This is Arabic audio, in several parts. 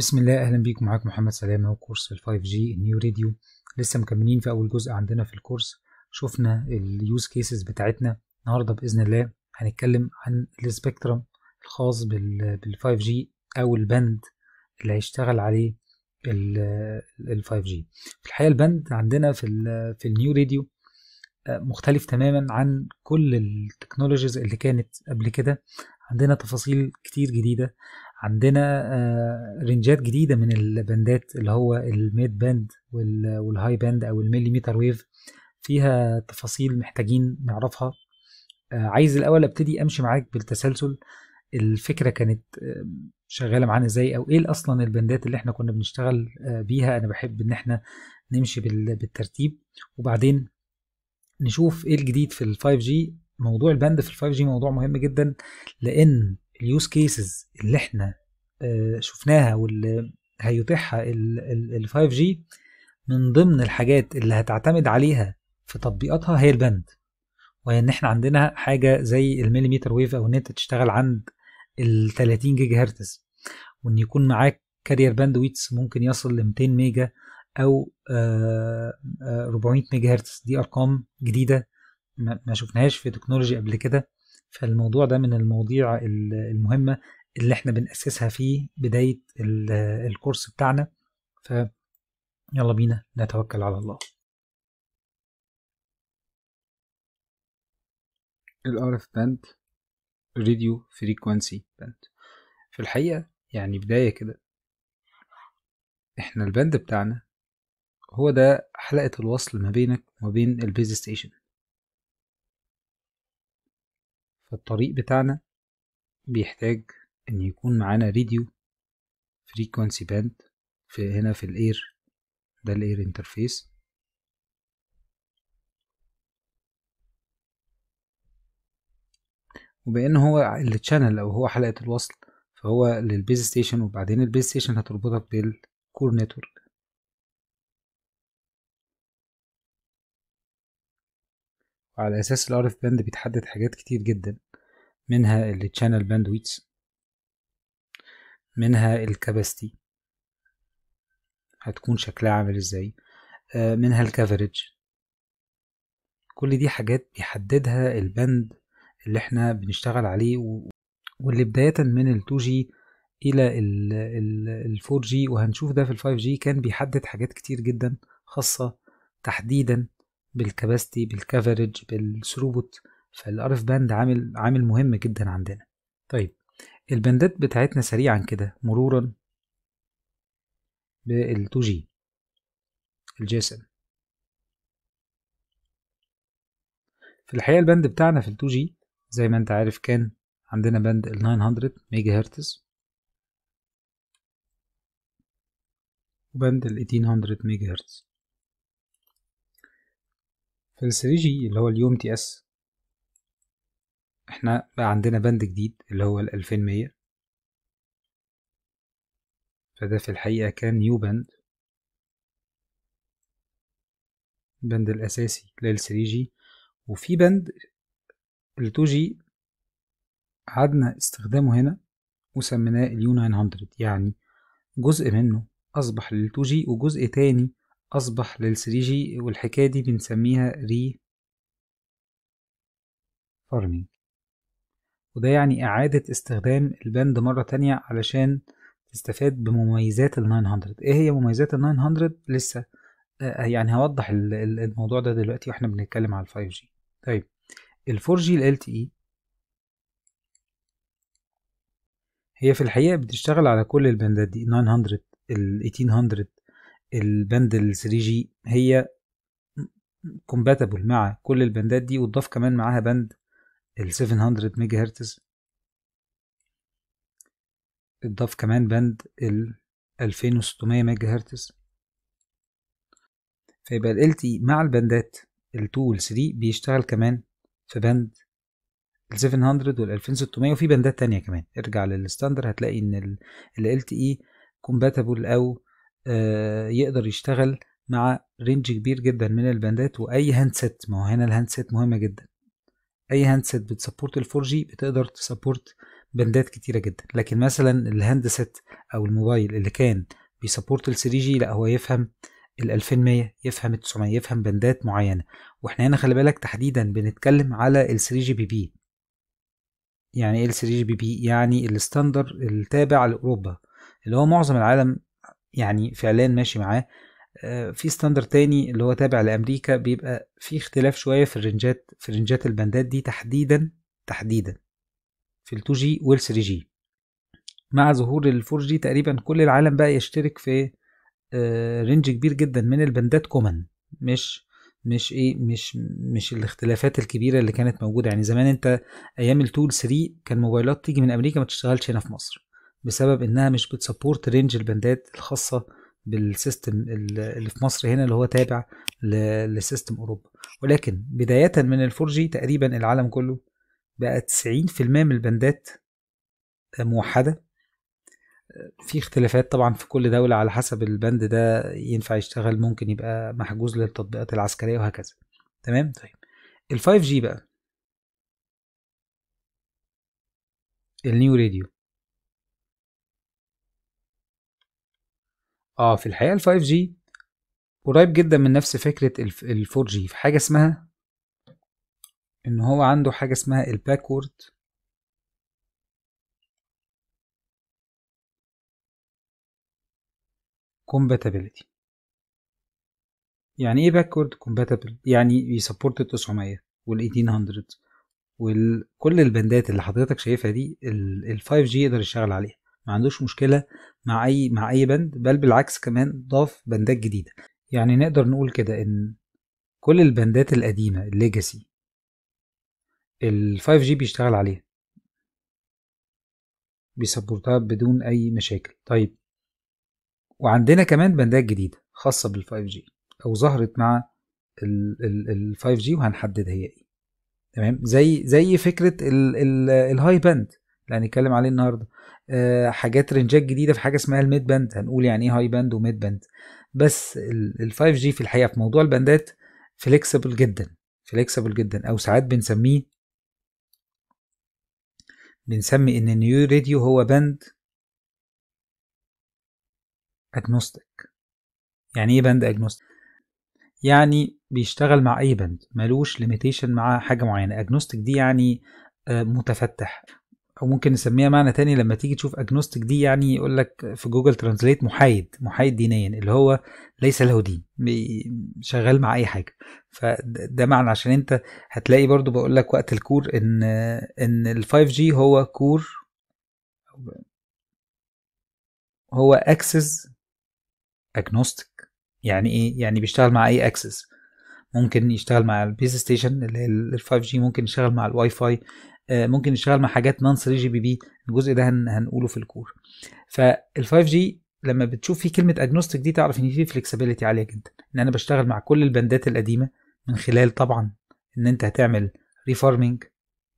بسم الله اهلا بيكم معاك محمد سلامه وكورس ال 5 جي نيو راديو لسه مكملين في اول جزء عندنا في الكورس شفنا اليوز كيسز بتاعتنا النهارده باذن الله هنتكلم عن السبيكترم الخاص بال 5 جي او البند اللي هيشتغل عليه ال 5 جي في الحقيقه البند عندنا في الـ في النيو راديو آه، مختلف تماما عن كل التكنولوجيز اللي كانت قبل كده عندنا تفاصيل كتير جديده عندنا آه، رنجات جديده من الباندات اللي هو الميد باند والهاي باند او المليمتر ويف فيها تفاصيل محتاجين نعرفها آه، عايز الاول ابتدي امشي معاك بالتسلسل الفكره كانت آه، شغاله معانا ازاي او ايه اصلا البندات اللي احنا كنا بنشتغل بيها انا بحب ان احنا نمشي بالترتيب وبعدين نشوف ايه الجديد في ال 5G موضوع البند في ال 5G موضوع مهم جدا لان اليوز كيسز اللي احنا آه، شفناها واللي هيتيحها ال 5 جي من ضمن الحاجات اللي هتعتمد عليها في تطبيقاتها هي البند وهي ان احنا عندنا حاجه زي المليمتر ويف او ان انت تشتغل عند ال 30 جيجا هرتز وان يكون معاك كارير باند ويتس ممكن يصل ل 200 ميجا او 400 آه، آه، ميجا هرتز دي ارقام جديده ما شفناهاش في تكنولوجي قبل كده فالموضوع ده من المواضيع المهمة اللي احنا بنأسسها في بداية الكورس بتاعنا ف يلا بينا نتوكل على الله ال RF band radio frequency باند في الحقيقة يعني بداية كده احنا البند بتاعنا هو ده حلقة الوصل ما بينك وما بين البيز ستيشن فالطريق بتاعنا بيحتاج ان يكون معانا راديو فريكونسي باند في هنا في الاير ده الاير انترفيس وبان هو التشانل او هو حلقه الوصل فهو للبيز ستيشن وبعدين البيز ستيشن هتربطها بالكور نتورك وعلى اساس الار اف باند بيتحدد حاجات كتير جدا منها التشانل باندويتس منها الكاباستي هتكون شكلها عامل ازاي آه، منها الكفرج كل دي حاجات بيحددها البند اللي احنا بنشتغل عليه و... واللي بداية من ال 2G إلى ال 4G وهنشوف ده في ال 5G كان بيحدد حاجات كتير جدا خاصة تحديدا بالكباستي بالكفرج بالثروبوت فالار اف باند عامل عامل مهم جدا عندنا طيب الباندات بتاعتنا سريعا كده مرورا بال2 جي الجيسون في الحقيقة البند بتاعنا في ال2 جي زي ما انت عارف كان عندنا بند ال 900 ميجا هرتز وبند ال 1800 ميجا هرتز في ال 3 جي اللي هو اليوم تي اس احنا بقى عندنا بند جديد اللي هو الالفين مية فده في الحقيقة كان نيو بند البند الأساسي لل 3 وفي بند ال 2 عدنا استخدامه هنا وسميناه اليو 900 يعني جزء منه أصبح لل 2 وجزء تاني أصبح لل 3 والحكاية دي بنسميها ري فارمينج وده يعني إعادة استخدام البند مرة تانية علشان تستفاد بمميزات ال 900 إيه هي مميزات ال 900 لسه آه،, آه يعني هوضح الموضوع ده دلوقتي واحنا بنتكلم على ال 5G طيب ال 4G ال LTE هي في الحقيقة بتشتغل على كل البندات دي 900 ال 1800 البند ال 3G هي كومباتبل مع كل البندات دي وتضاف كمان معاها بند ال 700 ميجا هرتز اتضاف كمان بند ال 2600 ميجا هرتز فيبقى ال LTE مع البندات ال 2 وال 3 بيشتغل كمان في بند ال 700 وال 2600 وفي بندات تانية كمان ارجع للستاندر هتلاقي ان ال LTE كومباتبل او آه، يقدر يشتغل مع رينج كبير جدا من الباندات واي سيت ما هو هنا سيت مهمه جدا اي هاندسيت بتسبورت ال 4 جي بتقدر تسبورت بندات كتيره جدا لكن مثلا الهاندسيت او الموبايل اللي كان بيسبورت ال 3 جي لا هو يفهم ال 2100 يفهم ال 900 يفهم بندات معينه واحنا هنا خلي بالك تحديدا بنتكلم على ال 3 جي بي بي يعني ايه ال 3 جي بي بي يعني الستاندر التابع لاوروبا اللي هو معظم العالم يعني فعليا ماشي معاه آه، في ستاندر تاني اللي هو تابع لامريكا بيبقى في اختلاف شويه في الرنجات في رنجات البندات دي تحديدا تحديدا في ال2 جي وال3 جي مع ظهور ال4 جي تقريبا كل العالم بقى يشترك في رينج آه، كبير جدا من البندات كومن مش مش ايه مش مش الاختلافات الكبيره اللي كانت موجوده يعني زمان انت ايام التول 3 كان موبايلات تيجي من امريكا ما تشتغلش هنا في مصر بسبب انها مش بتسبورت رينج البندات الخاصه بالسيستم اللي في مصر هنا اللي هو تابع لسيستم اوروبا ولكن بدايه من الفور جي تقريبا العالم كله بقى 90% من البندات موحده في اختلافات طبعا في كل دولة على حسب البند ده ينفع يشتغل ممكن يبقى محجوز للتطبيقات العسكرية وهكذا تمام طيب ال 5G بقى النيو راديو اه في الحقيقه ال 5 جي قريب جدا من نفس فكره ال 4 جي في حاجه اسمها ان هو عنده حاجه اسمها الباكورد compatibility يعني ايه باكورد compatible يعني بيسبورت ال 900 وال 1800 وكل البندات اللي حضرتك شايفها دي ال 5 جي يقدر يشتغل عليها ما عندوش مشكله مع اي مع اي بند بل بالعكس كمان ضاف بندات جديده يعني نقدر نقول كده ان كل البندات القديمه الليجاسي ال 5 جي بيشتغل عليها بيسبورتها بدون اي مشاكل طيب وعندنا كمان بندات جديده خاصه بال 5 جي او ظهرت مع ال 5 جي وهنحدد هي ايه تمام زي زي فكره الهاي باند اللي هنتكلم عليه النهارده آه، حاجات رنجات جديده في حاجه اسمها الميد باند هنقول يعني ايه هاي باند وميد باند بس ال 5 جي في الحقيقه في موضوع الباندات فليكسبل جدا فليكسبل جدا او ساعات بنسميه بنسمي ان النيو راديو هو باند اجنوستيك يعني ايه باند اجنوستيك يعني بيشتغل مع اي باند ملوش ليميتيشن مع حاجه معينه اجنوستيك دي يعني آه، متفتح او ممكن نسميها معنى تاني لما تيجي تشوف اجنوستيك دي يعني يقول لك في جوجل ترانسليت محايد محايد دينيا اللي هو ليس له دين شغال مع اي حاجه فده معنى عشان انت هتلاقي برضو بقول لك وقت الكور ان ان ال 5 جي هو كور هو اكسس اجنوستيك يعني ايه يعني بيشتغل مع اي اكسس ممكن يشتغل مع البيز ستيشن اللي هي ال 5 جي ممكن يشتغل مع الواي فاي آه، ممكن يشتغل مع حاجات نون 3 جي بي بي الجزء ده هن هنقوله في الكور فال 5 جي لما بتشوف في كلمه اجنوستيك دي تعرف ان في فلكسبيليتي عاليه جدا ان انا بشتغل مع كل البندات القديمه من خلال طبعا ان انت هتعمل ريفارمنج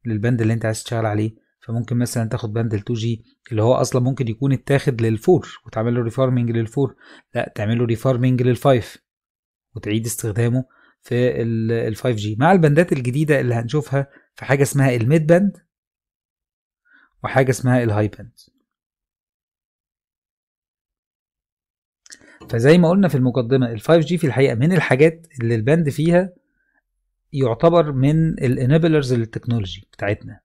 للبند اللي انت عايز تشتغل عليه فممكن مثلا تاخد بند ال 2 جي اللي هو اصلا ممكن يكون اتاخد لل4 وتعمل له ريفارمنج لل4 لا تعمل له ريفارمنج لل5 وتعيد استخدامه في ال 5 جي مع البندات الجديده اللي هنشوفها في حاجه اسمها الميد باند وحاجه اسمها الهاي باند فزي ما قلنا في المقدمه ال 5 جي في الحقيقه من الحاجات اللي الباند فيها يعتبر من الانيبلرز للتكنولوجي بتاعتنا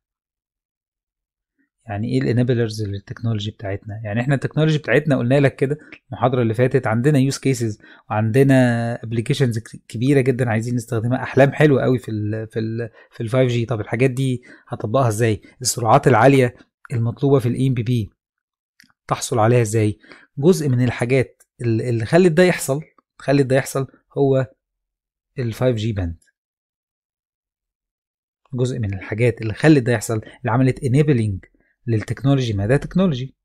يعني ايه الانابلرز للتكنولوجي بتاعتنا يعني احنا التكنولوجي بتاعتنا قلنا لك كده المحاضره اللي فاتت عندنا يوز كيسز وعندنا ابلكيشنز كبيره جدا عايزين نستخدمها احلام حلوه قوي في الـ في الـ في ال 5 جي طب الحاجات دي هطبقها ازاي السرعات العاليه المطلوبه في الام بي بي تحصل عليها ازاي جزء من الحاجات اللي خلت ده يحصل خلت ده يحصل هو ال 5 جي باند جزء من الحاجات اللي خلت ده يحصل اللي عملت انيبلنج للتكنولوجي ما ده تكنولوجي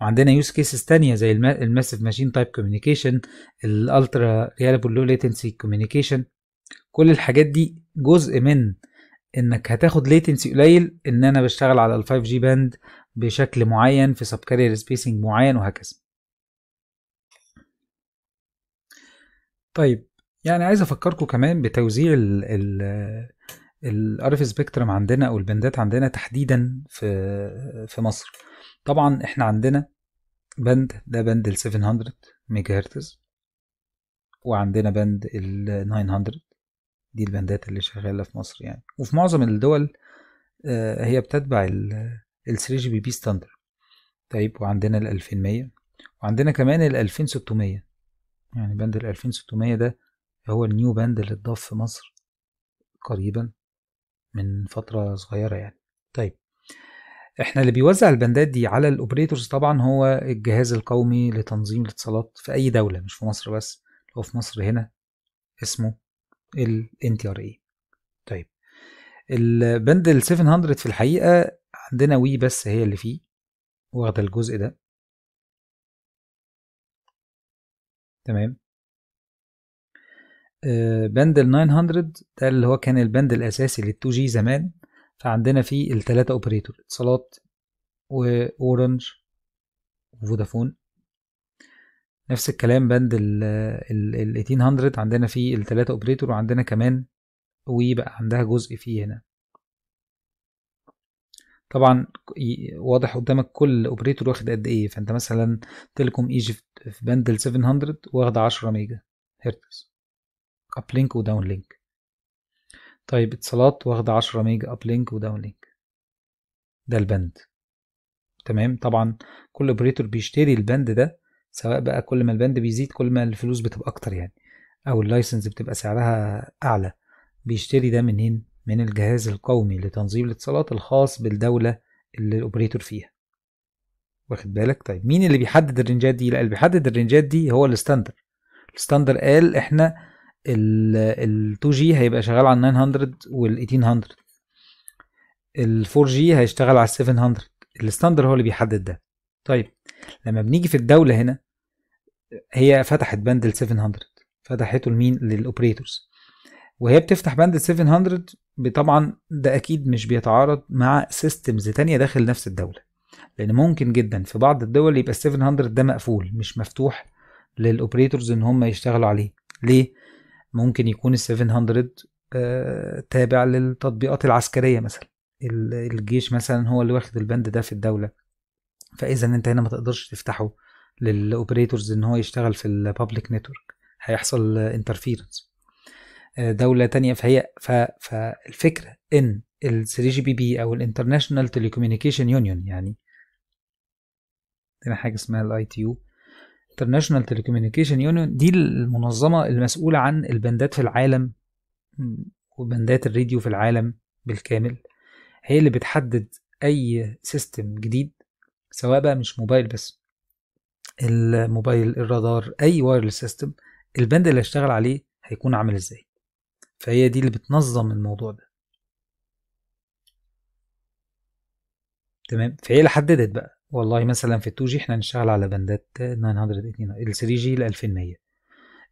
وعندنا يوز كيسز تانية زي الماسيف ماشين تايب كوميونيكيشن الالترا ريالبل لو ليتنسي كوميونيكيشن كل الحاجات دي جزء من انك هتاخد ليتنسي قليل ان انا بشتغل على ال 5 جي باند بشكل معين في سب كارير سبيسنج معين وهكذا طيب يعني عايز افكركم كمان بتوزيع ال الار اف سبيكترم عندنا او البندات عندنا تحديدا في في مصر طبعا احنا عندنا بند ده بند ال 700 ميجا هرتز وعندنا بند ال 900 دي البندات اللي شغاله في مصر يعني وفي معظم الدول آه، هي بتتبع ال 3 جي بي بي ستاندر طيب وعندنا ال 2100 وعندنا كمان ال 2600 يعني بند ال 2600 ده هو النيو بند اللي اتضاف في مصر قريبا من فترة صغيرة يعني طيب احنا اللي بيوزع البندات دي على الاوبريتورز طبعا هو الجهاز القومي لتنظيم الاتصالات في اي دولة مش في مصر بس هو في مصر هنا اسمه ال NTRA إيه. طيب البند ال 700 في الحقيقة عندنا وي بس هي اللي فيه واخدة الجزء ده تمام بند ال 900 ده اللي هو كان البند الاساسي لل 2 جي زمان فعندنا فيه التلاتة اوبريتور اتصالات واورنج وفودافون نفس الكلام بند ال 1800 عندنا فيه التلاتة اوبريتور وعندنا كمان ويبقى عندها جزء فيه هنا طبعا واضح قدامك كل اوبريتور واخد قد ايه فانت مثلا تلكم ايجيبت في بند ال 700 واخد 10 ميجا هرتز اب لينك وداون لينك طيب اتصالات واخدة 10 ميجا اب لينك وداون لينك ده البند تمام طبعا كل اوبريتور بيشتري البند ده سواء بقى كل ما البند بيزيد كل ما الفلوس بتبقى اكتر يعني او اللايسنس بتبقى سعرها اعلى بيشتري ده منين من الجهاز القومي لتنظيم الاتصالات الخاص بالدولة اللي الاوبريتور فيها واخد بالك طيب مين اللي بيحدد الرنجات دي لا اللي بيحدد الرنجات دي هو الستاندر الستاندر قال احنا ال 2 جي هيبقى شغال على 900 وال 1800 ال 4 جي هيشتغل على 700 الستاندر هو اللي بيحدد ده طيب لما بنيجي في الدوله هنا هي فتحت بند ال 700 فتحته لمين للاوبريتورز وهي بتفتح بند ال 700 طبعا ده اكيد مش بيتعارض مع سيستمز تانية داخل نفس الدوله لان ممكن جدا في بعض الدول يبقى ال 700 ده مقفول مش مفتوح للاوبريتورز ان هم يشتغلوا عليه ليه ممكن يكون ال 700 آه، تابع للتطبيقات العسكرية مثلا الجيش مثلا هو اللي واخد البند ده في الدولة فإذا أنت هنا ما تقدرش تفتحه للأوبريتورز إن هو يشتغل في البابليك نتورك هيحصل انترفيرنس آه، دولة تانية فهي فالفكرة إن ال 3 جي بي بي أو الانترناشونال تيليكوميونيكيشن يونيون يعني عندنا حاجة اسمها الاي تي يو انترناشونال تيليكوميونيكيشن يونيون دي المنظمه المسؤوله عن البندات في العالم وبندات الراديو في العالم بالكامل هي اللي بتحدد اي سيستم جديد سواء بقى مش موبايل بس الموبايل الرادار اي وايرلس سيستم البند اللي هيشتغل عليه هيكون عامل ازاي فهي دي اللي بتنظم الموضوع ده تمام فهي اللي حددت بقى والله مثلا في ال 2 جي احنا هنشتغل على بندات 900 ال 3 جي ل 2100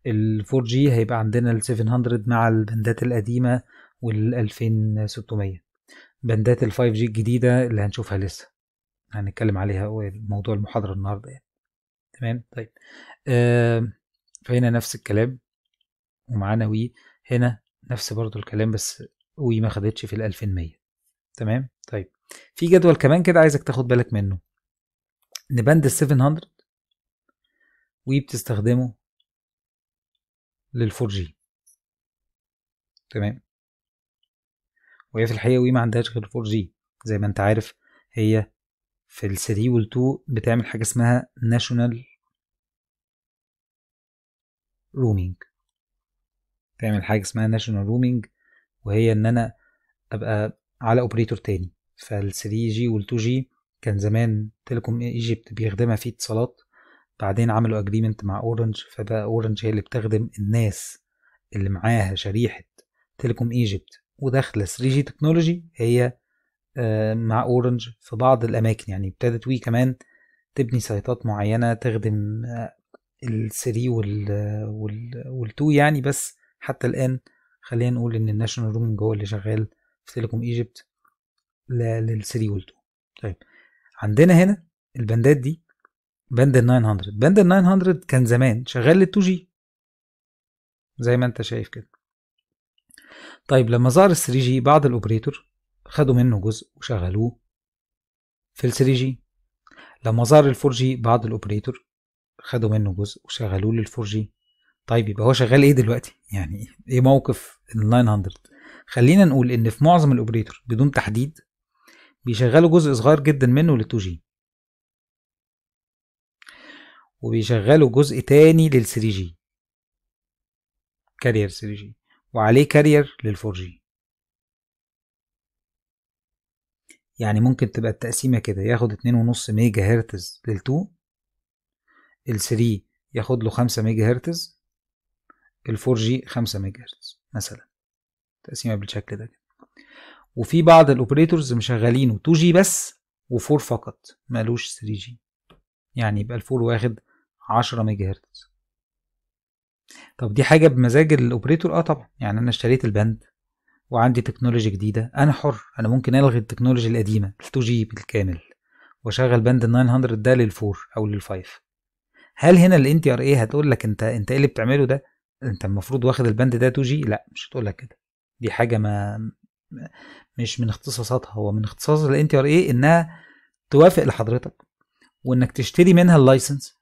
ال 4 جي هيبقى عندنا ال 700 مع البندات القديمه وال 2600 بندات ال 5 جي الجديده اللي هنشوفها لسه هنتكلم عليها موضوع المحاضره النهارده يعني تمام طيب آه فهنا نفس الكلام ومعانا وي هنا نفس برضو الكلام بس وي ما خدتش في ال 2100 تمام طيب في جدول كمان كده عايزك تاخد بالك منه نبند ال 700 وبتستخدمه لل 4 جي تمام وهي في الحقيقة وي ما عندهاش غير 4 جي زي ما انت عارف هي في ال 3 وال 2 بتعمل حاجة اسمها ناشونال رومينج تعمل حاجة اسمها ناشونال رومينج وهي ان انا ابقى على اوبريتور تاني فال 3 جي وال 2 جي كان زمان تيليكوم ايجيبت بيخدمها في اتصالات بعدين عملوا اجريمنت مع اورنج فبقى اورنج هي اللي بتخدم الناس اللي معاها شريحه تيليكوم ايجيبت وداخله 3 جي تكنولوجي هي آه، مع اورنج في بعض الاماكن يعني ابتدت وي كمان تبني سيطات معينه تخدم آه، ال3 وال آه، وال2 يعني بس حتى الان خلينا نقول ان الناشونال رومنج هو اللي شغال في تيليكوم ايجيبت لل3 وال2 طيب عندنا هنا البندات دي بند ال 900 بند ال 900 كان زمان شغال لل 2 جي زي ما انت شايف كده طيب لما ظهر ال 3 جي بعض الاوبريتور خدوا منه جزء وشغلوه في ال 3 جي لما ظهر ال 4 جي بعض الاوبريتور خدوا منه جزء وشغلوه لل 4 جي طيب يبقى هو شغال ايه دلوقتي يعني ايه موقف ال 900 خلينا نقول ان في معظم الاوبريتور بدون تحديد بيشغلوا جزء صغير جدا منه لل2 جي وبيشغلوا جزء تاني لل3 جي كارير 3 جي وعليه كارير لل4 جي يعني ممكن تبقى التقسيمة كده ياخد اتنين ونص ميجا هرتز لل2 ال3 ياخد له خمسة ميجا هرتز ال4 جي خمسة ميجا هرتز مثلا تقسيمة بالشكل ده كده وفي بعض الاوبريتورز مشغلينه 2 جي بس و4 فقط مالوش 3 جي يعني يبقى الفور واخد 10 ميجا هرتز طب دي حاجة بمزاج الاوبريتور اه طبعا يعني انا اشتريت البند وعندي تكنولوجي جديدة انا حر انا ممكن الغي التكنولوجي القديمة ال 2 جي بالكامل واشغل بند 900 ده لل4 او لل5 هل هنا الان تي ار اي هتقول لك انت انت ايه اللي بتعمله ده انت المفروض واخد البند ده 2 جي لا مش هتقول لك كده دي حاجة ما مش من اختصاصاتها هو من اختصاص الان تي ار اي انها توافق لحضرتك وانك تشتري منها اللايسنس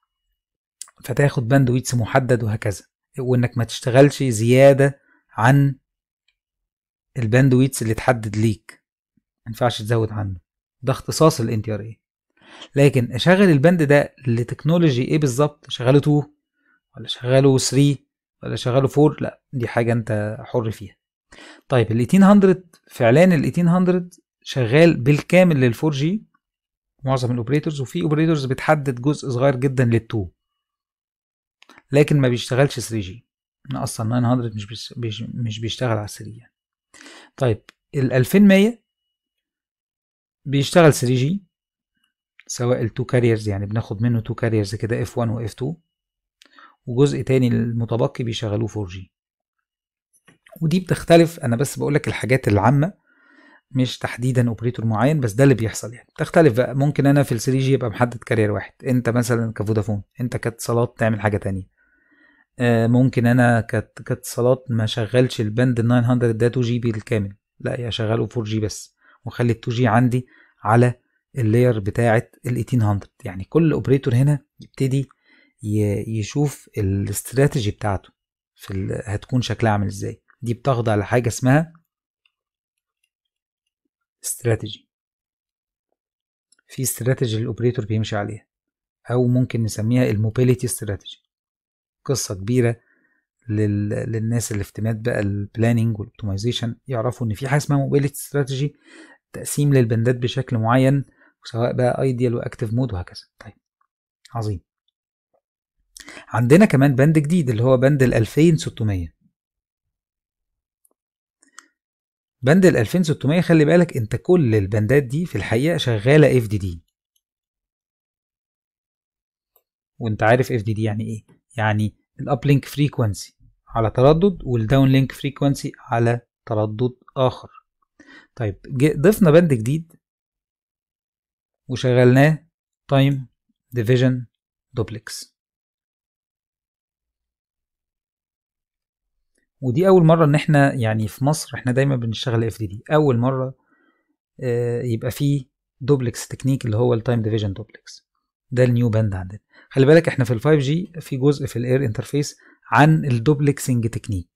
فتاخد باندويتس محدد وهكذا وانك ما تشتغلش زياده عن الباندويتس اللي اتحدد ليك ما ينفعش تزود عنه ده اختصاص الان تي ار اي لكن اشغل البند ده لتكنولوجي ايه بالظبط اشغله 2 ولا شغله 3 ولا شغله 4 لا دي حاجه انت حر فيها طيب ال 1800 فعلا ال 1800 شغال بالكامل لل 4 جي معظم الاوبريتورز وفي اوبريتورز بتحدد جزء صغير جدا لل 2 لكن ما بيشتغلش 3 جي اصلا 900 مش بيش مش بيشتغل على 3 يعني طيب ال 2100 بيشتغل 3 جي سواء ال 2 كاريرز يعني بناخد منه 2 كاريرز كده اف 1 واف 2 وجزء تاني المتبقي بيشغلوه 4 جي ودي بتختلف انا بس بقول لك الحاجات العامه مش تحديدا اوبريتور معين بس ده اللي بيحصل يعني بتختلف بقى ممكن انا في ال 3 جي يبقى محدد كارير واحد انت مثلا كفودافون انت كاتصالات تعمل حاجه تانية آه، ممكن انا كاتصالات ما شغلش البند 900 ده 2 جي بي الكامل لا يا شغله 4 جي بس واخلي ال 2 جي عندي على اللاير بتاعه ال 1800 يعني كل اوبريتور هنا يبتدي يشوف الاستراتيجي بتاعته في هتكون شكلها عامل ازاي دي بتخضع لحاجة اسمها استراتيجي في استراتيجي الاوبريتور بيمشي عليها او ممكن نسميها الموبيليتي استراتيجي قصة كبيرة لل... للناس اللي في بقى البلاننج والاوبتمايزيشن يعرفوا ان في حاجة اسمها موبيليتي استراتيجي تقسيم للبندات بشكل معين سواء بقى ايديال واكتف مود وهكذا طيب عظيم عندنا كمان بند جديد اللي هو بند ال 2600 بند ال 2600 خلي بالك انت كل البندات دي في الحقيقه شغاله اف دي دي وانت عارف اف دي دي يعني ايه يعني الابلينك فريكوانسي على تردد والداون لينك فريكوانسي على تردد اخر طيب ضفنا بند جديد وشغلناه تايم ديفيجن دوبلكس ودي اول مره ان احنا يعني في مصر احنا دايما بنشتغل اف دي دي اول مره آه، يبقى فيه دوبلكس تكنيك اللي هو التايم ديفيجن دوبلكس ده النيو باند عندنا خلي بالك احنا في ال 5 جي في جزء في الاير انترفيس عن الدوبلكسنج تكنيك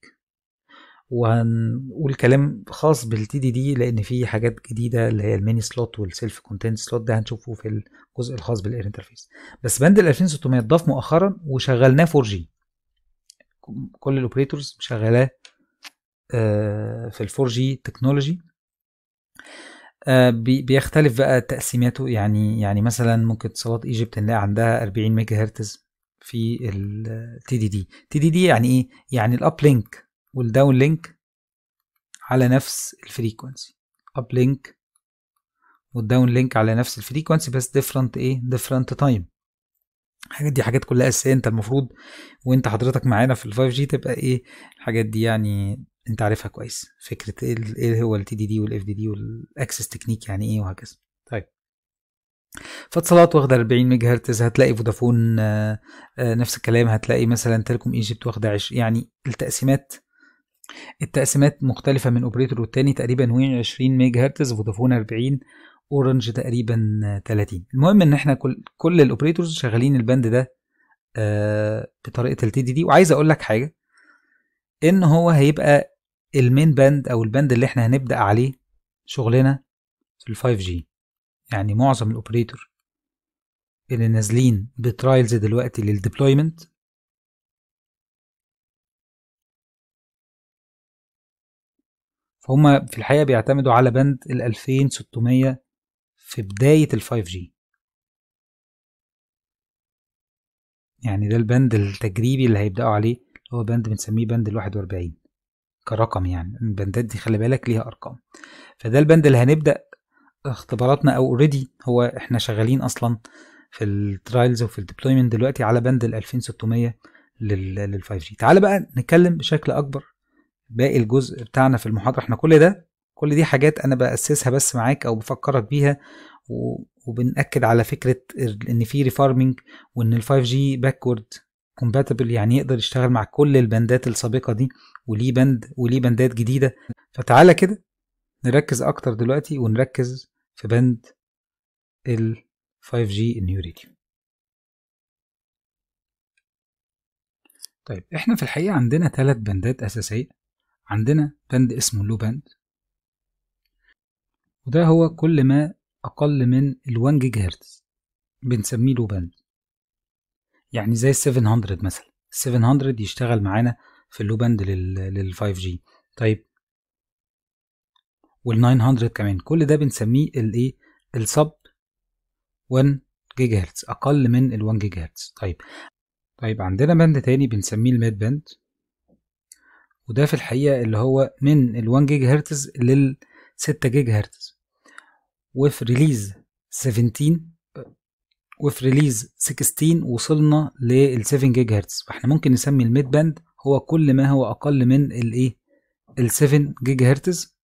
وهنقول كلام خاص بالتي دي دي لان في حاجات جديده اللي هي الميني سلوت والسيلف كونتنت سلوت ده هنشوفه في الجزء الخاص بالاير انترفيس بس بند ال 2600 اتضاف مؤخرا وشغلناه 4 جي كل الاوبريتورز شغالاه في ال 4 جي تكنولوجي بيختلف بقى تقسيماته يعني يعني مثلا ممكن اتصالات ايجيبت نلاقي عندها 40 ميجا هرتز في التي دي دي تي دي دي يعني ايه يعني الاب لينك والداون لينك على نفس الفريكونسي اب لينك والداون لينك على نفس الفريكونسي بس ديفرنت ايه ديفرنت تايم الحاجات دي حاجات كلها اساسيه انت المفروض وانت حضرتك معانا في الفايف 5 جي تبقى ايه الحاجات دي يعني انت عارفها كويس فكره ايه, إيه هو التي دي دي والاف دي دي والاكسس تكنيك يعني ايه وهكذا طيب فاتصالات واخده 40 ميجا هرتز هتلاقي فودافون آآ آه، آآ آه، نفس الكلام هتلاقي مثلا تلكم ايجيبت واخده 20 يعني التقسيمات التقسيمات مختلفة من اوبريتور والتاني تقريبا 20 ميجا هرتز فودافون 40 اورنج تقريبا 30 المهم ان احنا كل كل الاوبريتورز شغالين البند ده آه، بطريقه التي دي دي وعايز اقول لك حاجه ان هو هيبقى المين باند او البند اللي احنا هنبدا عليه شغلنا في ال 5 جي يعني معظم الاوبريتور اللي نازلين بترايلز دلوقتي للديبلويمنت فهم في الحقيقه بيعتمدوا على بند ال 2600 في بداية ال 5G يعني ده البند التجريبي اللي هيبدأوا عليه هو بند بنسميه بند ال 41 كرقم يعني البندات دي خلي بالك ليها أرقام فده البند اللي هنبدأ اختباراتنا أو اوريدي هو احنا شغالين أصلا في الترايلز وفي الديبلويمنت دلوقتي على بند ال 2600 لل 5G تعال بقى نتكلم بشكل أكبر باقي الجزء بتاعنا في المحاضرة احنا كل ده كل دي حاجات انا باسسها بس معاك او بفكرك بيها وبنأكد على فكرة ان في ريفارمنج وان ال 5 جي باكورد كومباتبل يعني يقدر يشتغل مع كل البندات السابقة دي وليه بند وليه بندات جديدة فتعالى كده نركز اكتر دلوقتي ونركز في بند ال 5 جي النيو راديو طيب احنا في الحقيقة عندنا ثلاث بندات اساسية عندنا بند اسمه لو باند وده هو كل ما أقل من الوان جيجا هرتز بنسميه لو باند يعني زي ال 700 مثلا ال 700 يشتغل معانا في اللو باند لل 5 جي طيب وال 900 كمان كل ده بنسميه الايه السب 1 جيجا هرتز اقل من ال 1 جيجا هرتز طيب طيب عندنا باند تاني بنسميه الميد باند وده في الحقيقه اللي هو من ال 1 جيجا هرتز لل 6 جيجا هرتز وفي ريليز 17 وفي ريليز 16 وصلنا لل 7 جيجا هرتز فاحنا ممكن نسمي الميد باند هو كل ما هو اقل من الايه ال 7 جيجا هرتز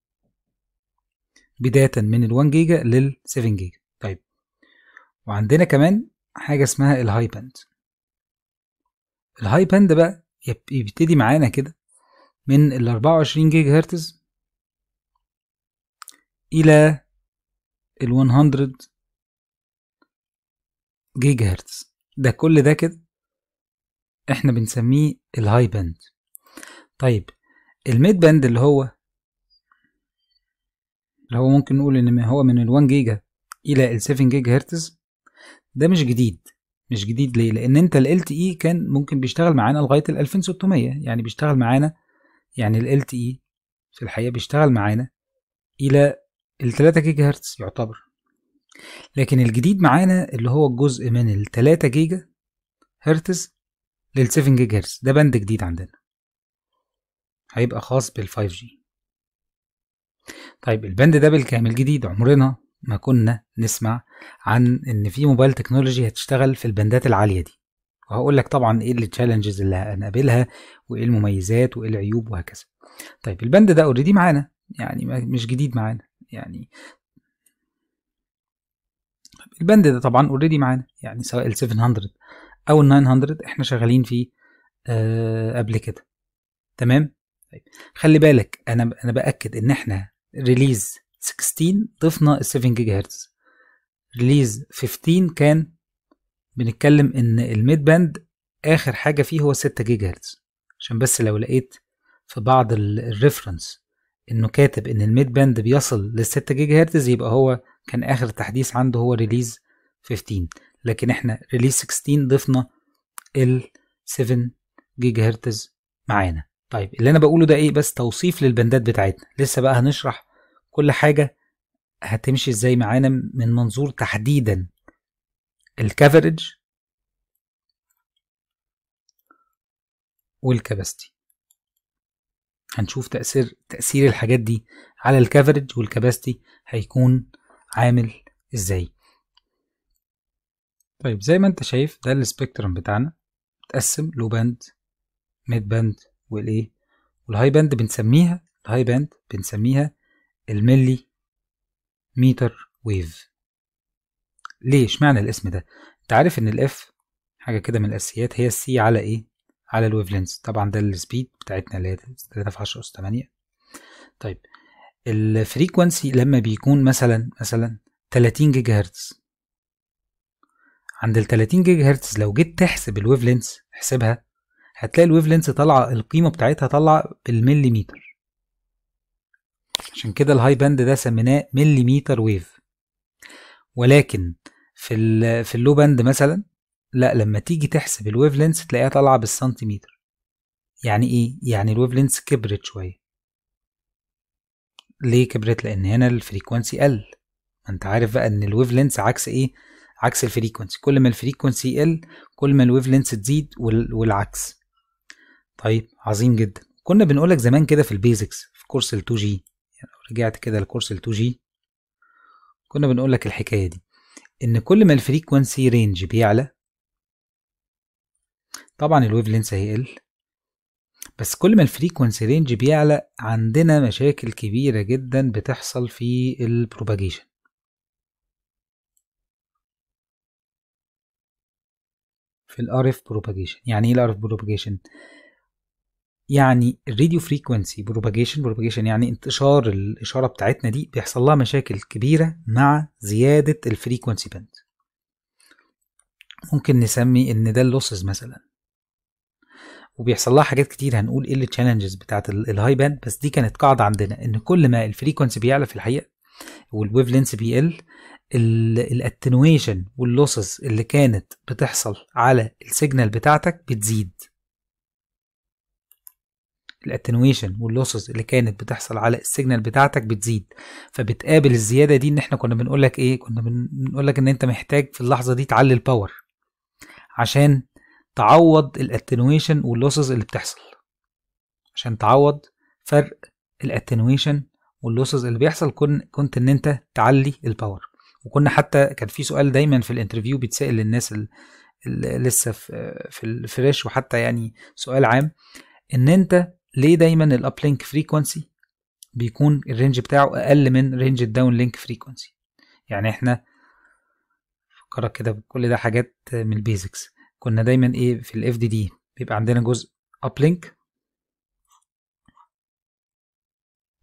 بداية من ال 1 جيجا لل 7 جيجا طيب وعندنا كمان حاجة اسمها الهاي باند الهاي باند بقى يبتدي معانا كده من ال 24 جيجا هرتز إلى ال 100 جيجا هرتز ده كل ده كده احنا بنسميه الهاي باند طيب الميد باند اللي هو اللي هو ممكن نقول ان هو من ال 1 جيجا الى ال 7 جيجا هرتز ده مش جديد مش جديد ليه لان انت ال LTE كان ممكن بيشتغل معانا لغايه ال 2600 يعني بيشتغل معانا يعني ال LTE في الحقيقه بيشتغل معانا الى ال 3 جيجا هرتز يعتبر لكن الجديد معانا اللي هو الجزء من ال 3 جيجا هرتز لل 7 جيجا هرتز ده بند جديد عندنا هيبقى خاص بال 5 جي طيب البند ده بالكامل جديد عمرنا ما كنا نسمع عن ان في موبايل تكنولوجي هتشتغل في البندات العاليه دي وهقول لك طبعا ايه التشالنجز اللي هنقابلها وايه المميزات وايه العيوب وهكذا طيب البند ده اوريدي معانا يعني مش جديد معانا يعني البند ده طبعا اوريدي معانا يعني سواء ال 700 او ال 900 احنا شغالين فيه آه قبل كده تمام طيب خلي بالك انا انا باكد ان احنا ريليز 16 ضفنا ال 7 جيجا هرتز ريليز 15 كان بنتكلم ان الميد باند اخر حاجه فيه هو 6 جيجا هرتز عشان بس لو لقيت في بعض الريفرنس انه كاتب ان الميد باند بيصل لل 6 جيجا هرتز يبقى هو كان اخر تحديث عنده هو ريليز 15 لكن احنا ريليز 16 ضفنا ال 7 جيجا هرتز معانا طيب اللي انا بقوله ده ايه بس توصيف للبندات بتاعتنا لسه بقى هنشرح كل حاجه هتمشي ازاي معانا من منظور تحديدا الكفرج والكباستي هنشوف تأثير تأثير الحاجات دي على الكفرج والكباستي هيكون عامل ازاي طيب زي ما انت شايف ده السبيكترم بتاعنا متقسم لو باند ميد باند والايه والهاي باند بنسميها الهاي باند بنسميها الملي متر ويف ليه اشمعنى الاسم ده انت عارف ان الاف حاجه كده من الاساسيات هي السي على ايه على الويف لينز طبعا ده السبيد بتاعتنا اللي هي 3 في 10 اس 8 طيب الفريكونسي لما بيكون مثلا مثلا 30 جيجا هرتز عند ال 30 جيجا هرتز لو جيت تحسب الويف لينز احسبها هتلاقي الويف لينز طالعه القيمه بتاعتها طالعه بالمليمتر عشان كده الهاي باند ده سميناه مليمتر ويف ولكن في في اللو باند مثلا لا لما تيجي تحسب الويف لينس تلاقيها طالعة بالسنتيمتر يعني ايه؟ يعني الويف لينس كبرت شوية ليه كبرت؟ لأن هنا الفريكونسي قل ما انت عارف بقى ان الويف لينس عكس ايه؟ عكس الفريكونسي كل ما الفريكونسي يقل كل ما الويف لينس تزيد والعكس طيب عظيم جدا كنا بنقولك زمان كده في البيزكس في كورس ال2 جي يعني رجعت كده لكورس ال2 جي كنا بنقولك الحكايه دي ان كل ما الفريكونسي رينج بيعلى طبعا الويف لينس هيقل بس كل ما الفريكونسي رينج بيعلى عندنا مشاكل كبيرة جدا بتحصل في البروباجيشن في RF بروباجيشن يعني ايه RF بروباجيشن يعني الراديو frequency بروباجيشن بروباجيشن يعني انتشار الاشاره بتاعتنا دي بيحصل لها مشاكل كبيره مع زياده frequency باند ممكن نسمي ان ده اللوسز مثلا وبيحصل لها حاجات كتير هنقول ايه التشالنجز بتاعت الهاي باند بس دي كانت قاعده عندنا ان كل ما الفريكونسي بيعلى في الحقيقه والويف لينس بيقل الاتنويشن واللوسز اللي كانت بتحصل على السيجنال بتاعتك بتزيد الاتنويشن واللوسز اللي كانت بتحصل على السيجنال بتاعتك بتزيد فبتقابل الزياده دي ان احنا كنا بنقول لك ايه كنا بنقول لك ان انت محتاج في اللحظه دي تعلي الباور عشان تعوض الاتنويشن واللوسز اللي بتحصل عشان تعوض فرق الاتنويشن واللوسز اللي بيحصل كن كنت ان انت تعلي الباور وكنا حتى كان في سؤال دايما في الانترفيو بيتسال للناس اللي لسه في في الفريش وحتى يعني سؤال عام ان انت ليه دايما الاب لينك فريكونسي بيكون الرينج بتاعه اقل من رينج الداون لينك فريكونسي يعني احنا فكرك كده بكل ده حاجات من البيزكس كنا دايما ايه في الاف دي دي بيبقى عندنا جزء اب لينك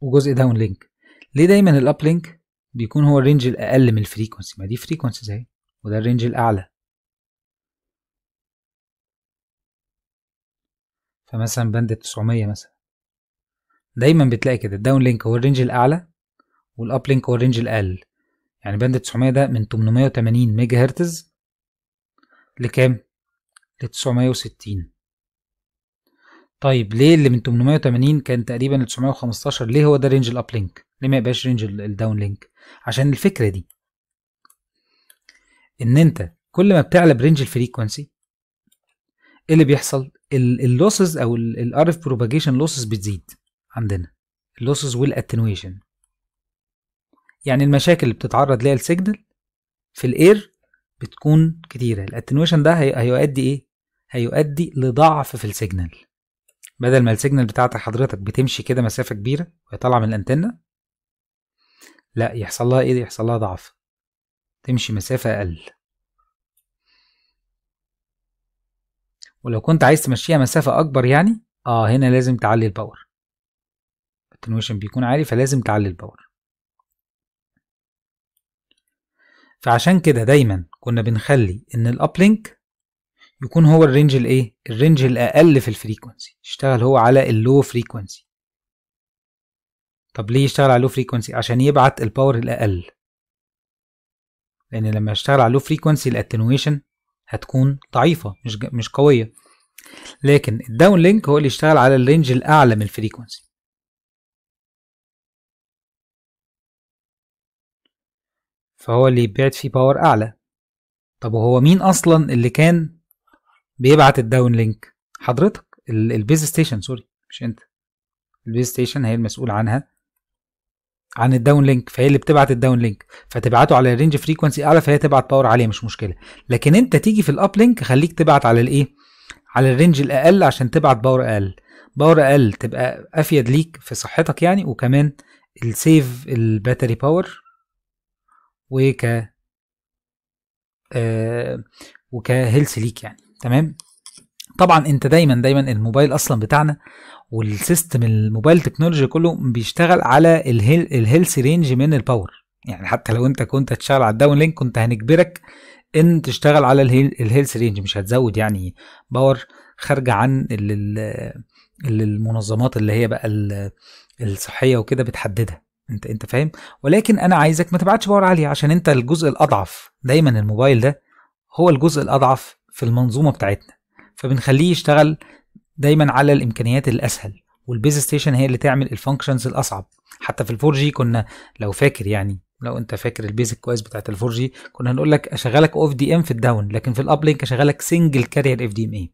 وجزء داون لينك ليه دايما الاب لينك بيكون هو الرينج الاقل من الفريكونسي ما دي فريكونسي زي وده الرينج الاعلى فمثلا بند 900 مثلا دايما بتلاقي كده الداون لينك هو الرينج الاعلى والاب لينك هو الرينج الاقل يعني بند 900 ده من 880 ميجا هرتز لكام ل 960 طيب ليه اللي من 880 كان تقريبا ل 915 ليه هو ده رينج الاب لينك ليه ما يبقاش رينج الداون لينك عشان الفكره دي ان انت كل ما بتعلى برينج الفريكونسي ايه اللي بيحصل اللوسز او الار اف بروباجيشن لوسز بتزيد عندنا اللوسز والاتنويشن يعني المشاكل اللي بتتعرض ليها السيجنال في الاير بتكون كتيره الاتنويشن ده هيؤدي ايه هيؤدي لضعف في السيجنال بدل ما السيجنال بتاعت حضرتك بتمشي كده مسافة كبيرة وهي طالعة من الأنتنة لا يحصل لها ايه يحصل لها ضعف تمشي مسافة أقل ولو كنت عايز تمشيها مسافة أكبر يعني اه هنا لازم تعلي الباور التنويشن بيكون عالي فلازم تعلي الباور فعشان كده دايما كنا بنخلي ان الابلينك يكون هو الرينج الايه الرينج الاقل في الفريكونسي يشتغل هو على اللو فريكونسي طب ليه يشتغل على اللو فريكونسي عشان يبعت الباور الاقل لان لما يشتغل على اللو فريكونسي الاتنويشن هتكون ضعيفه مش مش قويه لكن الداون لينك هو اللي يشتغل على الرينج الاعلى من الفريكونسي فهو اللي بيبعت فيه باور اعلى طب وهو مين اصلا اللي كان بيبعت الداون لينك حضرتك البيز ستيشن سوري مش انت البيز ستيشن هي المسؤول عنها عن الداون لينك فهي اللي بتبعت الداون لينك فتبعته على رينج فريكونسي اعلى فهي تبعت باور عاليه مش مشكله لكن انت تيجي في الاب لينك خليك تبعت على الايه على الرينج الاقل عشان تبعت باور اقل باور اقل تبقى افيد ليك في صحتك يعني وكمان السيف الباتري باور وك آه وكهيلث ليك يعني تمام طبعا انت دايما دايما الموبايل اصلا بتاعنا والسيستم الموبايل تكنولوجي كله بيشتغل على الهيلث رينج من الباور يعني حتى لو انت كنت هتشتغل على الداون لينك كنت هنجبرك ان تشتغل على الهيلث رينج مش هتزود يعني باور خارجه عن المنظمات اللي هي بقى الصحيه وكده بتحددها انت انت فاهم ولكن انا عايزك ما تبعتش باور عاليه عشان انت الجزء الاضعف دايما الموبايل ده هو الجزء الاضعف في المنظومه بتاعتنا فبنخليه يشتغل دايما على الامكانيات الاسهل والبيز ستيشن هي اللي تعمل الفانكشنز الاصعب حتى في الفور جي كنا لو فاكر يعني لو انت فاكر البيزك كويس بتاعت الفور جي كنا هنقول لك اشغلك اوف دي ام في الداون لكن في الاب لينك اشغلك سنجل كارير اف دي ام اي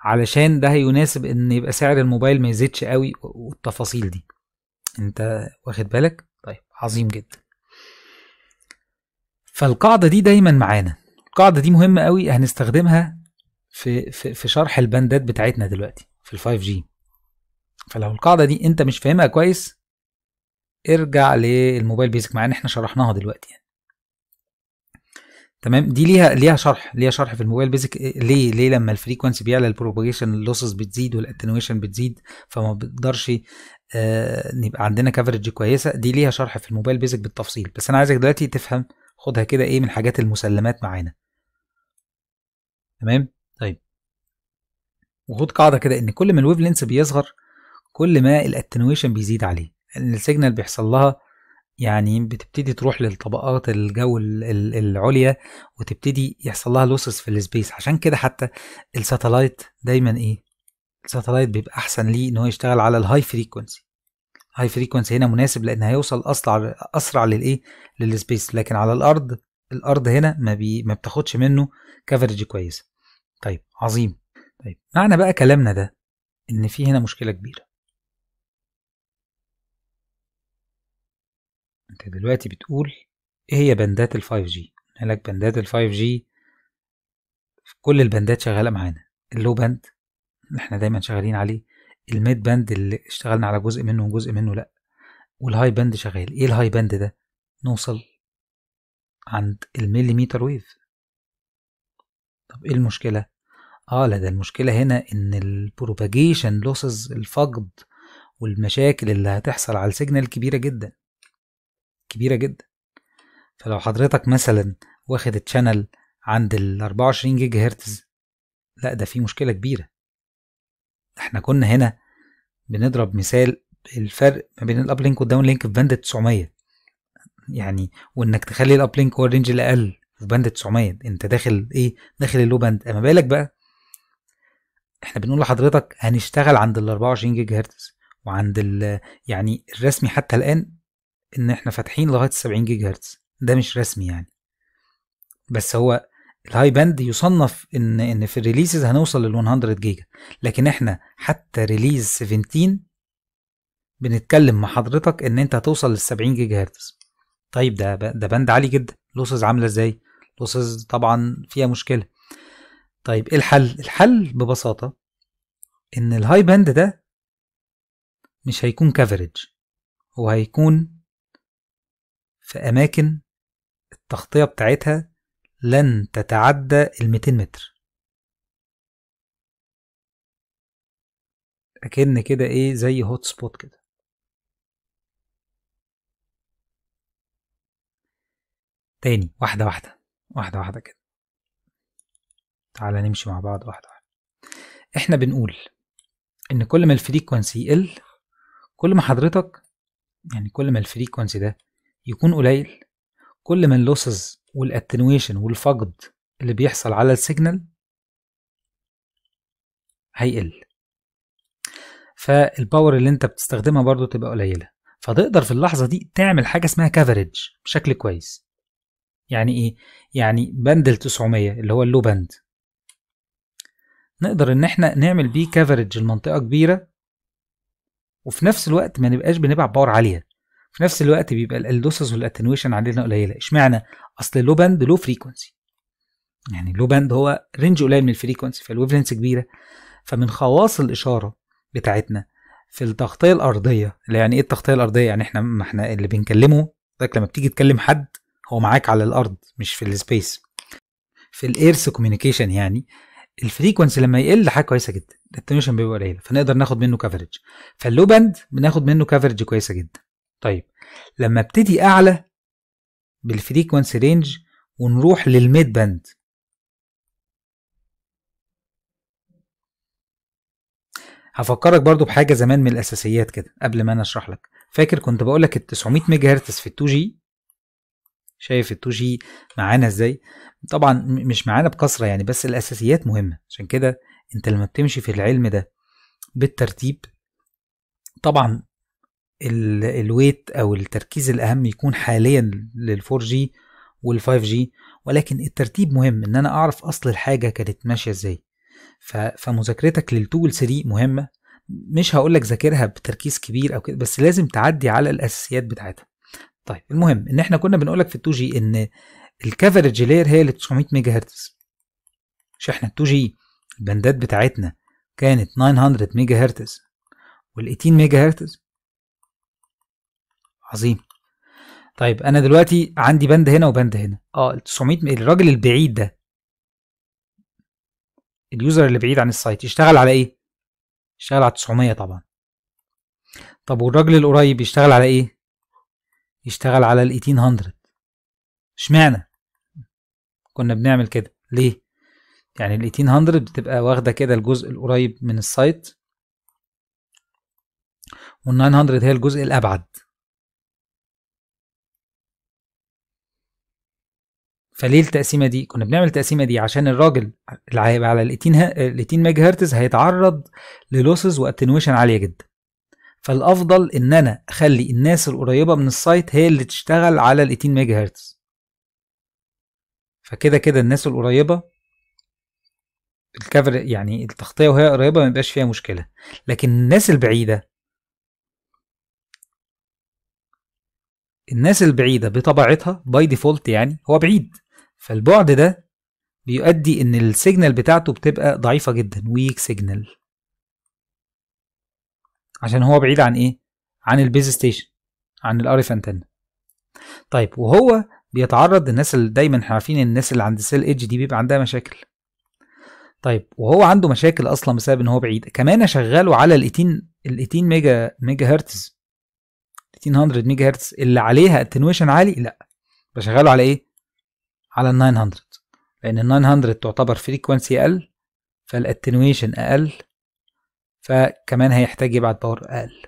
علشان ده هيناسب ان يبقى سعر الموبايل ما يزيدش قوي والتفاصيل دي انت واخد بالك طيب عظيم جدا فالقاعده دي دايما معانا القاعده دي مهمه قوي هنستخدمها في في, في شرح الباندات بتاعتنا دلوقتي في ال 5 جي فلو القاعده دي انت مش فاهمها كويس ارجع للموبايل بيزك مع ان احنا شرحناها دلوقتي يعني. تمام دي ليها ليها شرح ليها شرح في الموبايل بيزك ليه ليه لما الفريكونسي بيعلى البروباجيشن لوسز بتزيد والاتنويشن بتزيد فما بنقدرش آه نبقى عندنا كفرج كويسه دي ليها شرح في الموبايل بيزك بالتفصيل بس انا عايزك دلوقتي تفهم خدها كده ايه من حاجات المسلمات معانا تمام طيب وخد قاعده كده ان كل ما الويف لينس بيصغر كل ما الاتنويشن بيزيد عليه ان السيجنال بيحصل لها يعني بتبتدي تروح للطبقات الجو العليا وتبتدي يحصل لها لوسس في السبيس عشان كده حتى الساتلايت دايما ايه الساتلايت بيبقى احسن ليه ان هو يشتغل على الهاي فريكونسي هاي فريكونسي هنا مناسب لان هيوصل اسرع اسرع للايه للسبيس لكن على الارض الارض هنا ما, بي ما بتاخدش منه كفرج كويسه طيب عظيم طيب معنى بقى كلامنا ده ان في هنا مشكله كبيره انت دلوقتي بتقول ايه هي بندات ال 5 جي قال لك بندات ال 5 جي كل البندات شغاله معانا اللو باند اللي احنا دايما شغالين عليه الميد باند اللي اشتغلنا على جزء منه وجزء منه لا والهاي باند شغال ايه الهاي باند ده نوصل عند المليمتر ويف طب ايه المشكلة؟ اه لا ده المشكلة هنا ان البروباجيشن لوسز الفقد والمشاكل اللي هتحصل على السيجنال كبيرة جدا كبيرة جدا فلو حضرتك مثلا واخد الشانل عند ال 24 جيجا هرتز لا ده في مشكلة كبيرة احنا كنا هنا بنضرب مثال الفرق ما بين الاب لينك والداون لينك في باند 900 يعني وانك تخلي الاب لينك هو الرينج الاقل في بند 900 انت داخل ايه داخل اللو باند اما بالك بقى احنا بنقول لحضرتك هنشتغل عند ال 24 جيجا هرتز وعند ال يعني الرسمي حتى الان ان احنا فاتحين لغايه 70 جيجا هرتز ده مش رسمي يعني بس هو الهاي باند يصنف ان ان في الريليزز هنوصل لل 100 جيجا لكن احنا حتى ريليز 17 بنتكلم مع حضرتك ان انت هتوصل لل 70 جيجا هرتز طيب ده ده بند عالي جدا لوسز عامله ازاي لوسز طبعا فيها مشكله طيب ايه الحل الحل ببساطه ان الهاي باند ده مش هيكون كفرج هو هيكون في اماكن التغطيه بتاعتها لن تتعدى ال 200 متر اكن كده ايه زي هوت سبوت كده تاني واحدة واحدة واحدة واحدة كده تعالى نمشي مع بعض واحدة واحدة احنا بنقول ان كل ما الفريكونسي يقل كل ما حضرتك يعني كل ما الفريكونسي ده يكون قليل كل ما اللوسز والاتنويشن والفقد اللي بيحصل على السيجنال هيقل فالباور اللي انت بتستخدمها برضو تبقى قليله فتقدر في اللحظه دي تعمل حاجه اسمها كفرج بشكل كويس يعني ايه يعني بند ال 900 اللي هو اللو بند نقدر ان احنا نعمل بيه كفرج لمنطقه كبيره وفي نفس الوقت ما نبقاش بنبعت باور عاليه في نفس الوقت بيبقى الالدوسز والاتنويشن عندنا قليله اشمعنى اصل اللو باند لو فريكونسي يعني اللو باند هو رينج قليل من الفريكونسي فالويفلنس كبيره فمن خواص الاشاره بتاعتنا في التغطيه الارضيه اللي يعني ايه التغطيه الارضيه يعني احنا ما احنا اللي بنكلمه لما بتيجي تكلم حد هو معاك على الارض مش في السبيس في الايرث كوميونيكيشن يعني الفريكونسي لما يقل حاجه كويسه جدا الاتنشن بيبقى قليل فنقدر ناخد منه كفرج فاللو باند بناخد منه كفرج كويسه جدا طيب لما ابتدي اعلى بالفريكونسي رينج ونروح للميد باند هفكرك برضو بحاجه زمان من الاساسيات كده قبل ما انا اشرح لك فاكر كنت بقول لك ال 900 ميجا هرتز في ال 2 جي شايف التوجي معانا ازاي طبعا مش معانا بكثره يعني بس الاساسيات مهمه عشان كده انت لما بتمشي في العلم ده بالترتيب طبعا الويت او التركيز الاهم يكون حاليا لل4 جي وال5 جي ولكن الترتيب مهم ان انا اعرف اصل الحاجه كانت ماشيه ازاي فمذاكرتك لل2 وال3 مهمه مش هقول لك ذاكرها بتركيز كبير او كده بس لازم تعدي على الاساسيات بتاعتها طيب المهم ان احنا كنا بنقول لك في ال 2 جي ان الكفرج لاير هي اللي 900 ميجا هرتز مش احنا ال 2 جي البندات بتاعتنا كانت 900 ميجا هرتز وال 18 ميجا هرتز عظيم طيب انا دلوقتي عندي بند هنا وبند هنا اه ال 900 الراجل البعيد ده اليوزر اللي بعيد عن السايت يشتغل على ايه؟ يشتغل على 900 طبعا طب والراجل القريب يشتغل على ايه؟ يشتغل على ال 1800 اشمعنى كنا بنعمل كده ليه يعني ال 1800 بتبقى واخده كده الجزء القريب من السايت وال 900 هي الجزء الابعد فليه التقسيمه دي كنا بنعمل التقسيمه دي عشان الراجل اللي هيبقى على ال 18 ميجا هرتز هيتعرض للوسز واتنويشن عاليه جدا فالافضل ان انا اخلي الناس القريبه من السايت هي اللي تشتغل على ال 2 ميجا هرتز فكده كده الناس القريبه الكفر يعني التغطيه وهي قريبه ما يبقاش فيها مشكله لكن الناس البعيده الناس البعيده بطبيعتها باي ديفولت يعني هو بعيد فالبعد ده بيؤدي ان السيجنال بتاعته بتبقى ضعيفه جدا ويك سيجنال عشان هو بعيد عن ايه عن البيز ستيشن عن الارف انتن طيب وهو بيتعرض للناس اللي دايما احنا عارفين الناس اللي عند سيل ايدج دي بيبقى عندها مشاكل طيب وهو عنده مشاكل اصلا بسبب ان هو بعيد كمان اشغله على ال 18 ال 18 ميجا ميجا هرتز 1800 ميجا هرتز اللي عليها اتنويشن عالي لا بشغله على ايه على ال 900 لان ال 900 تعتبر فريكوانسي اقل فالاتنويشن اقل فكمان هيحتاج يبعت باور اقل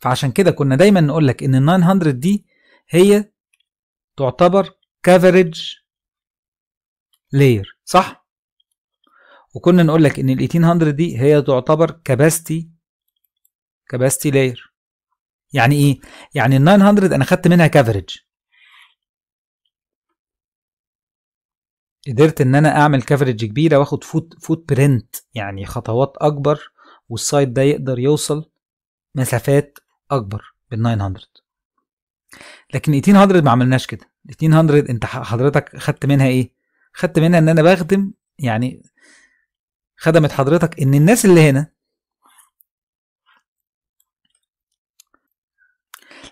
فعشان كده كنا دايما نقول لك ان ال 900 دي هي تعتبر كافرج لاير صح وكنا نقول لك ان ال 1800 دي هي تعتبر كباستي كباستي لاير يعني ايه يعني ال 900 انا خدت منها كافرج قدرت ان انا اعمل كفرج كبيره واخد فوت فوت برنت يعني خطوات اكبر والسايت ده يقدر يوصل مسافات اكبر بال 900 لكن 1800 ما عملناش كده 1800 انت حضرتك خدت منها ايه خدت منها ان انا بخدم يعني خدمت حضرتك ان الناس اللي هنا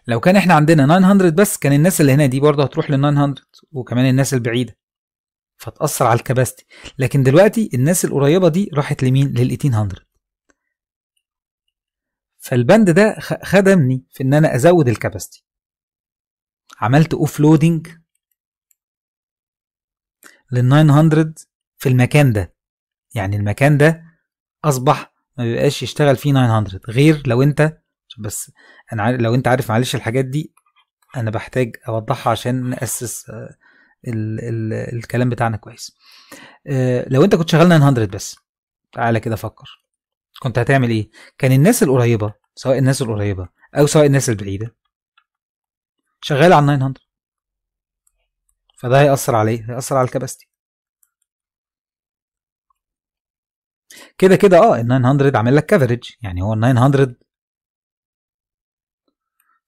لو كان احنا عندنا 900 بس كان الناس اللي هنا دي برضه هتروح لل 900 وكمان الناس البعيده فتأثر على الكباستي لكن دلوقتي الناس القريبة دي راحت لمين لل 1800 فالبند ده خدمني في ان انا ازود الكباستي عملت اوف لودنج لل 900 في المكان ده يعني المكان ده اصبح ما بيبقاش يشتغل فيه 900 غير لو انت بس انا لو انت عارف معلش الحاجات دي انا بحتاج اوضحها عشان ناسس آه، ال ال الكلام بتاعنا كويس آه، لو انت كنت شغال 900 بس تعالى كده فكر كنت هتعمل ايه كان الناس القريبه سواء الناس القريبه او سواء الناس البعيده شغال على 900 فده هيأثر عليه هيأثر على الكباستي كده كده اه ال 900 عامل لك كفرج يعني هو ال 900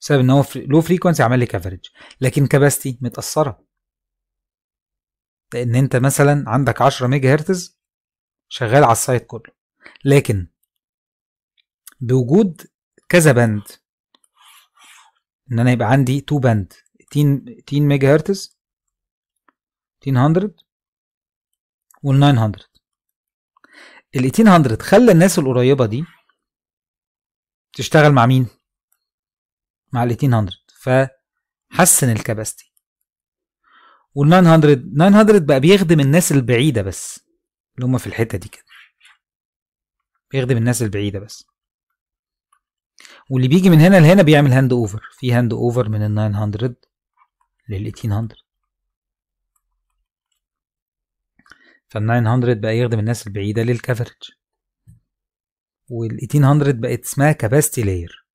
بسبب ان هو فري... لو فريكونسي عامل لي كفرج لكن كباستي متاثره لان انت مثلا عندك 10 ميجا هرتز شغال على السايت كله لكن بوجود كذا بند ان انا يبقى عندي 2 بند 10 ميجا هرتز 1800 وال 900 ال 1800 خلى الناس القريبه دي تشتغل مع مين؟ مع ال 1800 فحسن الكباستي وال 900 900 بقى بيخدم الناس البعيده بس اللي هم في الحته دي كده بيخدم الناس البعيده بس واللي بيجي من هنا لهنا بيعمل هاند اوفر في هاند اوفر من ال 900 لل 1800 فال 900 بقى يخدم الناس البعيده للكفرج وال 1800 بقت اسمها كاباستي لاير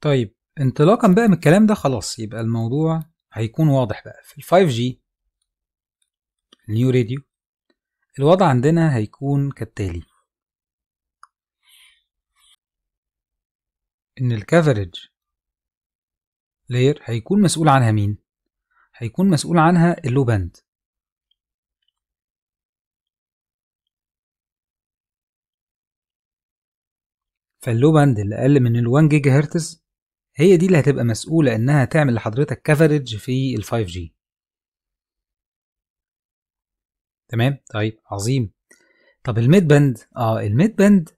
طيب انطلاقا بقى من الكلام ده خلاص يبقى الموضوع هيكون واضح بقى في ال 5G نيو راديو الوضع عندنا هيكون كالتالي ان الكفرج لير هيكون مسؤول عنها مين هيكون مسؤول عنها اللو باند فاللو باند اللي اقل من ال 1 جيجا هرتز هي دي اللي هتبقى مسؤولة إنها تعمل لحضرتك كفرج في ال 5 جي تمام طيب عظيم طب الميد باند اه الميد باند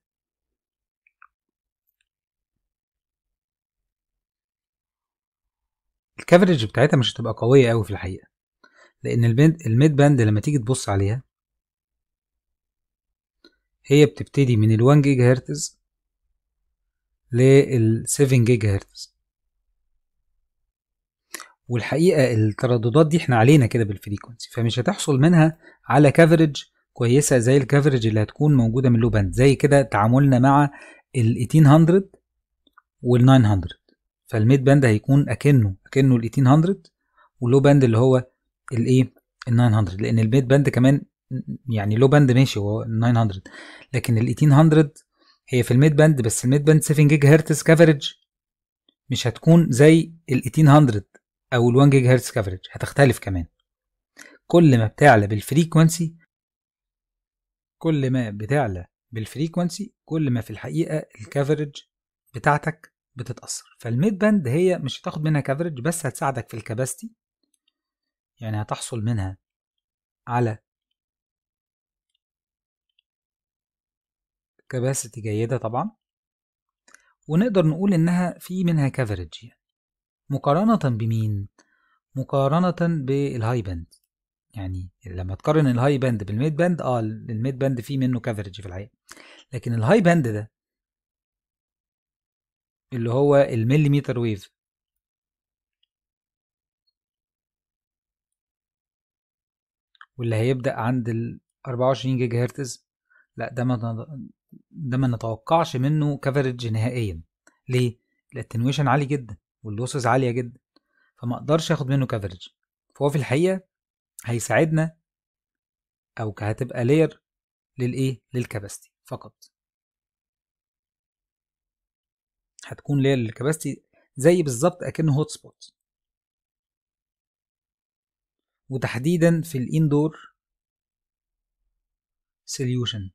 الكفرج بتاعتها مش هتبقى قوية قوي في الحقيقة لأن الميد باند لما تيجي تبص عليها هي بتبتدي من ال 1 جيجا هرتز لل 7 جيجا هرتز والحقيقه الترددات دي احنا علينا كده بالفريكونسي فمش هتحصل منها على كفرج كويسه زي الكفرج اللي هتكون موجوده من لو باند زي كده تعاملنا مع ال 1800 وال 900 فالميد باند هيكون اكنه اكنه ال 1800 واللو باند اللي هو الايه ال 900 إيه؟ لان الميد باند كمان يعني لو باند ماشي هو 900 لكن ال 1800 هي في الميد باند بس الميد باند 7 جيجا هرتز كفرج مش هتكون زي ال 1800 او ال 1 جيجا هرتز كفرج هتختلف كمان كل ما بتعلى بالفريكوانسي كل ما بتعلى بالفريكوانسي كل ما في الحقيقه الكفرج بتاعتك بتتاثر فالميد باند هي مش هتاخد منها كفرج بس هتساعدك في الكباستي يعني هتحصل منها على كباستي جيده طبعا ونقدر نقول انها في منها كفرج يعني مقارنة بمين؟ مقارنة بالهاي باند يعني لما تقارن الهاي باند بالميد باند اه الميد باند فيه منه كفرج في الحقيقة لكن الهاي باند ده اللي هو المليمتر ويف واللي هيبدأ عند ال 24 جيجا هرتز لا ده ما ده ما نتوقعش منه كفرج نهائيا ليه؟ الاتنويشن عالي جدا واللوسز عاليه جدا فما اقدرش اخد منه كفرج فهو في الحقيقه هيساعدنا او هتبقى لير للايه للكباستي فقط هتكون لير للكباستي زي بالظبط اكنه هوت سبوت وتحديدا في الاندور سوليوشن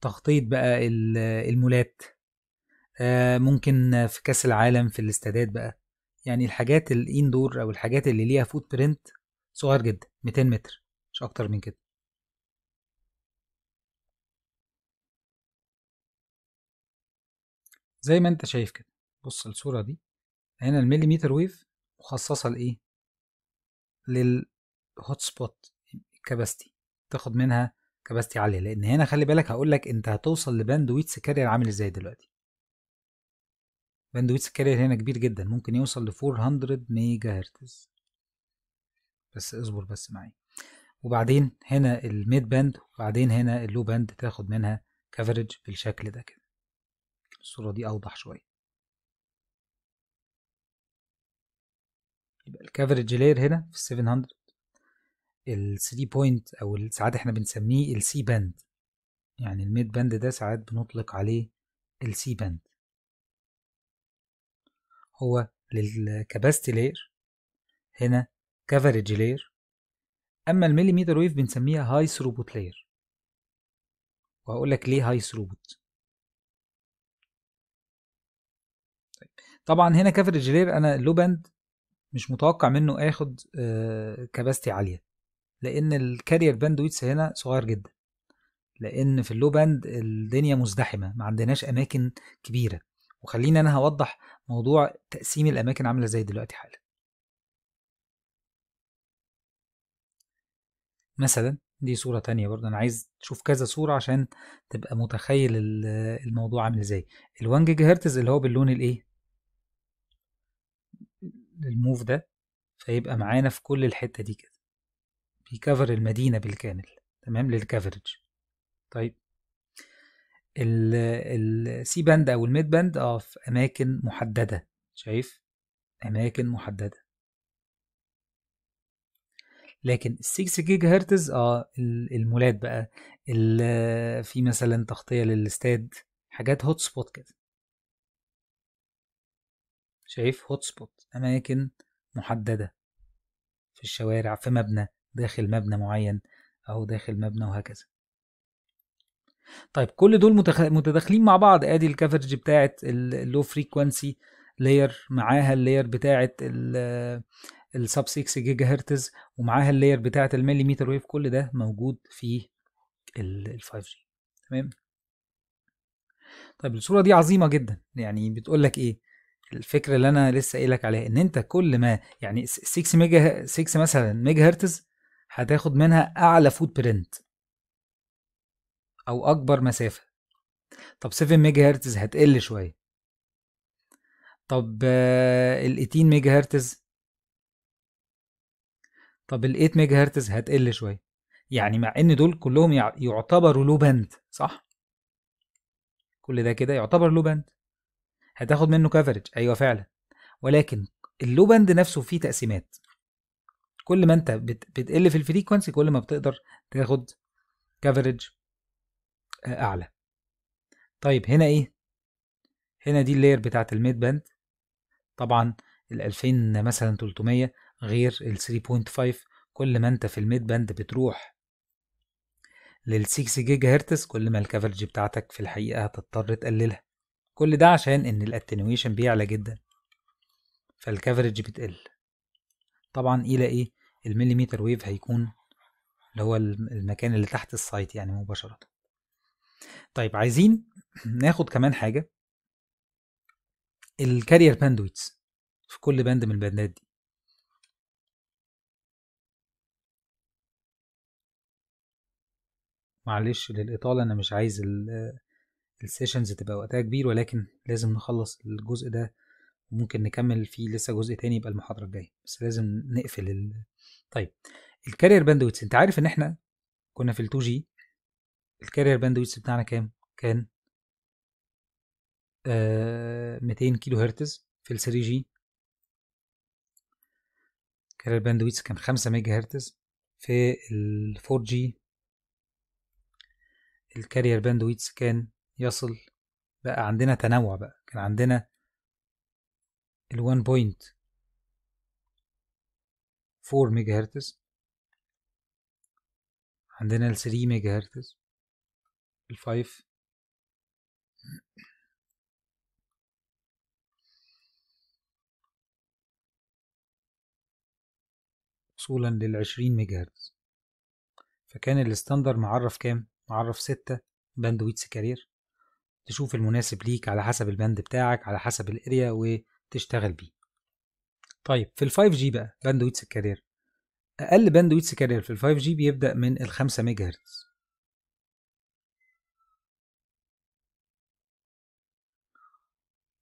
تخطيط بقى المولات آه، ممكن في كاس العالم في الاستادات بقى يعني الحاجات الاندور او الحاجات اللي ليها فوت برنت صغير جدا 200 متر مش اكتر من كده زي ما انت شايف كده بص الصورة دي هنا المليمتر ويف مخصصة لإيه؟ للهوت سبوت كباستي تاخد منها كباستي عالية لأن هنا خلي بالك هقول لك أنت هتوصل لباند ويتس كارير عامل إزاي دلوقتي باندويتس الكارير هنا كبير جدا ممكن يوصل ل 400 ميجا هرتز بس اصبر بس معايا وبعدين هنا الميد باند وبعدين هنا اللو باند تاخد منها كفرج بالشكل ده كده الصورة دي أوضح شوية يبقى الكفرج لاير هنا في ال 700 ال 3 بوينت أو ساعات احنا بنسميه السي باند يعني الميد باند ده ساعات بنطلق عليه السي باند هو للكاباسيتي لير هنا كفرج لير اما المليمتر ويف بنسميها هاي ثروبوت لير وهقول لك ليه هاي طيب، ثروبوت طبعا هنا كفرج لير انا اللو باند مش متوقع منه اخد كباستي آه، عاليه لان الكارير باندويتس هنا صغير جدا لان في اللو باند الدنيا مزدحمه ما عندناش اماكن كبيره وخليني انا هوضح موضوع تقسيم الاماكن عامله ازاي دلوقتي حالا مثلا دي صورة تانية برضه أنا عايز تشوف كذا صورة عشان تبقى متخيل الموضوع عامل ازاي ال1 جيجا هرتز اللي هو باللون الايه الموف ده فيبقى معانا في كل الحتة دي كده بيكفر المدينة بالكامل تمام للكفرج طيب السي باند او الميد باند اه في اماكن محدده شايف اماكن محدده لكن آه، ال 6 جيجا هرتز اه المولات بقى في مثلا تغطيه للاستاد حاجات هوت سبوت كده شايف هوت سبوت اماكن محدده في الشوارع في مبنى داخل مبنى معين او داخل مبنى وهكذا طيب كل دول متداخلين مع بعض ادي الكفرج بتاعه اللو فريكوانسي لاير معاها اللاير بتاعه السب 6 جيجا هرتز ومعاها اللاير بتاعه المليمتر ويف كل ده موجود في ال 5 جي تمام طيب الصوره دي عظيمه جدا يعني بتقول لك ايه الفكره اللي انا لسه قايل لك عليها ان انت كل ما يعني 6 ميجا 6 مثلا ميجا هرتز هتاخد منها اعلى فوت برنت أو أكبر مسافة طب 7 ميجا هرتز هتقل شوية طب آه، ال 18 ميجا هرتز طب ال 8 ميجا هرتز هتقل شوية يعني مع ان دول كلهم يعتبروا لو باند صح كل ده كده يعتبر لو باند هتاخد منه كفرج ايوه فعلا ولكن اللو باند نفسه فيه تقسيمات كل ما انت بتقل في الفريكونسي كل ما بتقدر تاخد كفرج اعلى طيب هنا ايه هنا دي اللاير بتاعت الميد باند طبعا ال 2000 مثلا 300 غير ال 3.5 كل ما انت في الميد باند بتروح لل 6 جيجا هرتز كل ما الكفرج بتاعتك في الحقيقه هتضطر تقللها كل ده عشان ان الاتنويشن بيعلى جدا فالكفرج بتقل طبعا الى ايه المليمتر ويف هيكون اللي هو المكان اللي تحت السايت يعني مباشره طيب عايزين ناخد كمان حاجه الكارير باندويتس في كل باند من الباندات دي معلش للإطالة أنا مش عايز السيشنز تبقى وقتها كبير ولكن لازم نخلص الجزء ده وممكن نكمل فيه لسه جزء تاني يبقى المحاضرة الجاية بس لازم نقفل ال... طيب الكارير باندويتس انت عارف ان احنا كنا في ال2 جي الكارير ويتس بتاعنا كام كان آه 200 كيلو هرتز في ال 3 جي باند ويتس كان 5 ميجا هرتز في ال 4 جي الكارير ويتس كان يصل بقى عندنا تنوع بقى كان عندنا ال 1.4 ميجا هرتز عندنا ال 3 ميجا هرتز الفايف وصولا للعشرين ميجا هرتز فكان الستاندر معرف كام؟ معرف ستة ويتس كارير تشوف المناسب ليك على حسب البند بتاعك على حسب الاريا وتشتغل بيه طيب في الفايف 5 جي بقى ويتس كارير اقل ويتس كارير في الفايف 5 جي بيبدا من الخمسة 5 ميجا هرتز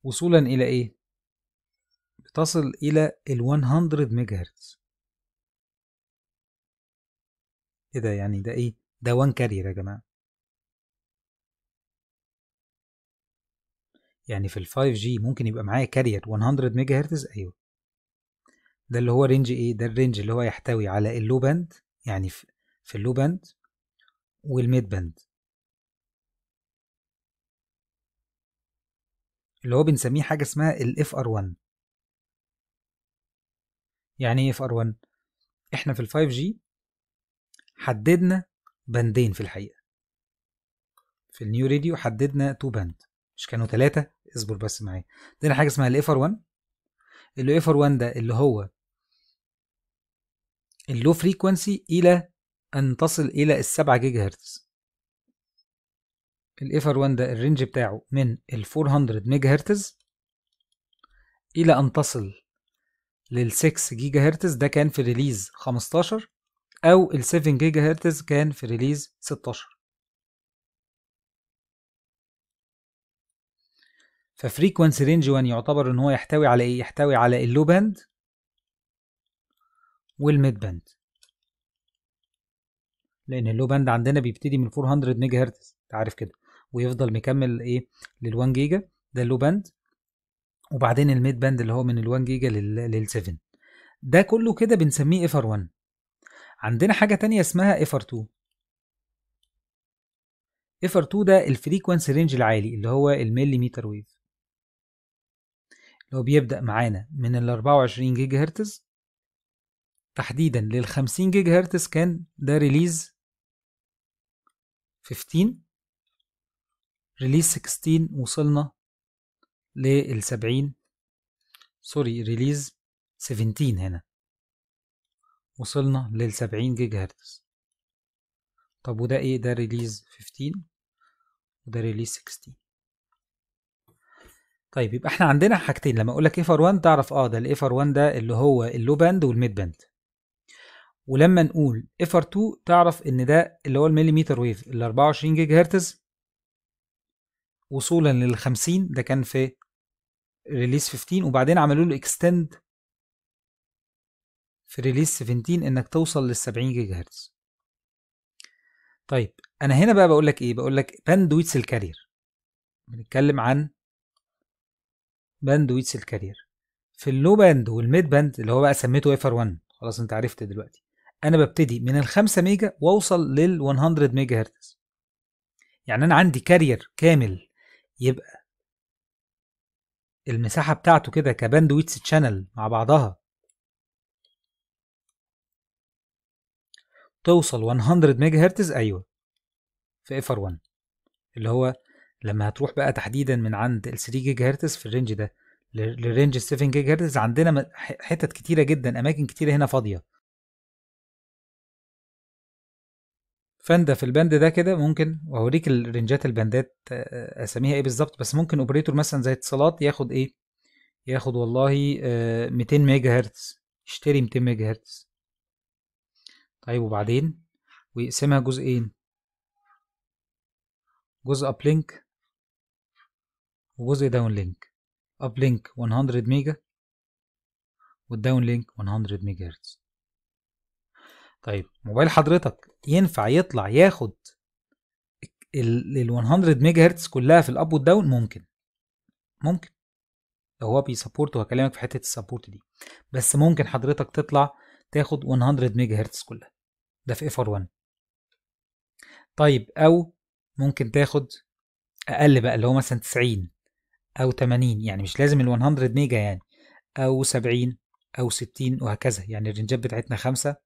وصولا إلى إيه؟ بتصل إلى ال 100 ميجا هرتز إيه ده يعني ده إيه؟ ده 1 كارير يا جماعة يعني في ال 5G ممكن يبقى معايا كارير 100 ميجا هرتز أيوه ده اللي هو رينج إيه؟ ده الرينج اللي هو يحتوي على اللو باند يعني في اللو باند والميد باند اللي هو بنسميه حاجة اسمها الـ FR1 يعني ايه FR1 احنا في ال 5G حددنا بندين في الحقيقة في النيو راديو حددنا تو باند مش كانوا ثلاثة اصبر بس معايا عندنا حاجة اسمها الـ FR1 الـ FR1 ده اللي هو اللو فريكونسي إلى أن تصل إلى السبعة جيجا هرتز الايفر 1 ده الرينج بتاعه من ال 400 ميجا هرتز الى ان تصل لل 6 جيجا هرتز ده كان في ريليز 15 او ال 7 جيجا هرتز كان في ريليز 16 ففريكونسي رينج 1 يعتبر ان هو يحتوي على ايه يحتوي على اللو باند والميد باند لان اللو باند عندنا بيبتدي من 400 ميجا هرتز انت عارف كده ويفضل مكمل ايه لل1 جيجا ده اللو باند وبعدين الميد باند اللي هو من ال1 جيجا لل7 ده كله كده بنسميه افر 1 عندنا حاجه تانية اسمها افر 2 افر 2 ده الفريكوانسي رينج العالي اللي هو المليمتر ويف لو بيبدأ معانا من ال 24 جيجا هرتز تحديدا لل 50 جيجا هرتز كان ده ريليز 15 ريليز 16 وصلنا لل 70 سوري ريليز 17 هنا وصلنا لل 70 جيجا هرتز طب وده ايه ده ريليز 15 وده ريليز 16 طيب يبقى احنا عندنا حاجتين لما اقول لك اف 1 تعرف اه ده الاف ار 1 ده اللي هو اللو باند والميد باند ولما نقول اف 2 تعرف ان ده اللي هو المليمتر ويف ال 24 جيجا هرتز وصولا لل 50 ده كان في ريليس 15 وبعدين عملوا له اكستند في ريليس 17 انك توصل لل 70 جيجا هرتز طيب انا هنا بقى بقول لك ايه بقول لك باندويتس الكارير بنتكلم عن باندويتس الكارير في اللو باند والميد باند اللي هو بقى سميته ايفر 1 خلاص انت عرفت دلوقتي انا ببتدي من ال 5 ميجا واوصل لل 100 ميجا هرتز يعني انا عندي كارير كامل يبقى المساحة بتاعته كده كباندويتس تشانل مع بعضها توصل 100 ميجا هرتز أيوة في اف ار 1 اللي هو لما هتروح بقى تحديدا من عند ال 3 جيجا هرتز في الرينج ده لرينج 7 جيجا هرتز عندنا حتت كتيرة جدا أماكن كتيرة هنا فاضية فانت في البند ده كده ممكن وهوريك الرنجات البندات آه، آه، اساميها ايه بالظبط بس ممكن اوبريتور مثلا زي اتصالات ياخد ايه ياخد والله 200 آه، ميجا هرتز يشتري 200 ميجا هرتز طيب وبعدين ويقسمها جزئين جزء اب إيه؟ لينك وجزء داون لينك اب لينك 100 ميجا والداون لينك 100 ميجا هرتز طيب موبايل حضرتك ينفع يطلع ياخد ال 100 ميجا هرتز كلها في الاب والداون ممكن ممكن لو هو بيسبورت وهكلمك في حته السبورت دي بس ممكن حضرتك تطلع تاخد 100 ميجا هرتز كلها ده في اف ار 1 طيب او ممكن تاخد اقل بقى اللي هو مثلا 90 او 80 يعني مش لازم ال 100 ميجا يعني او 70 او 60 وهكذا يعني الرنجات بتاعتنا 5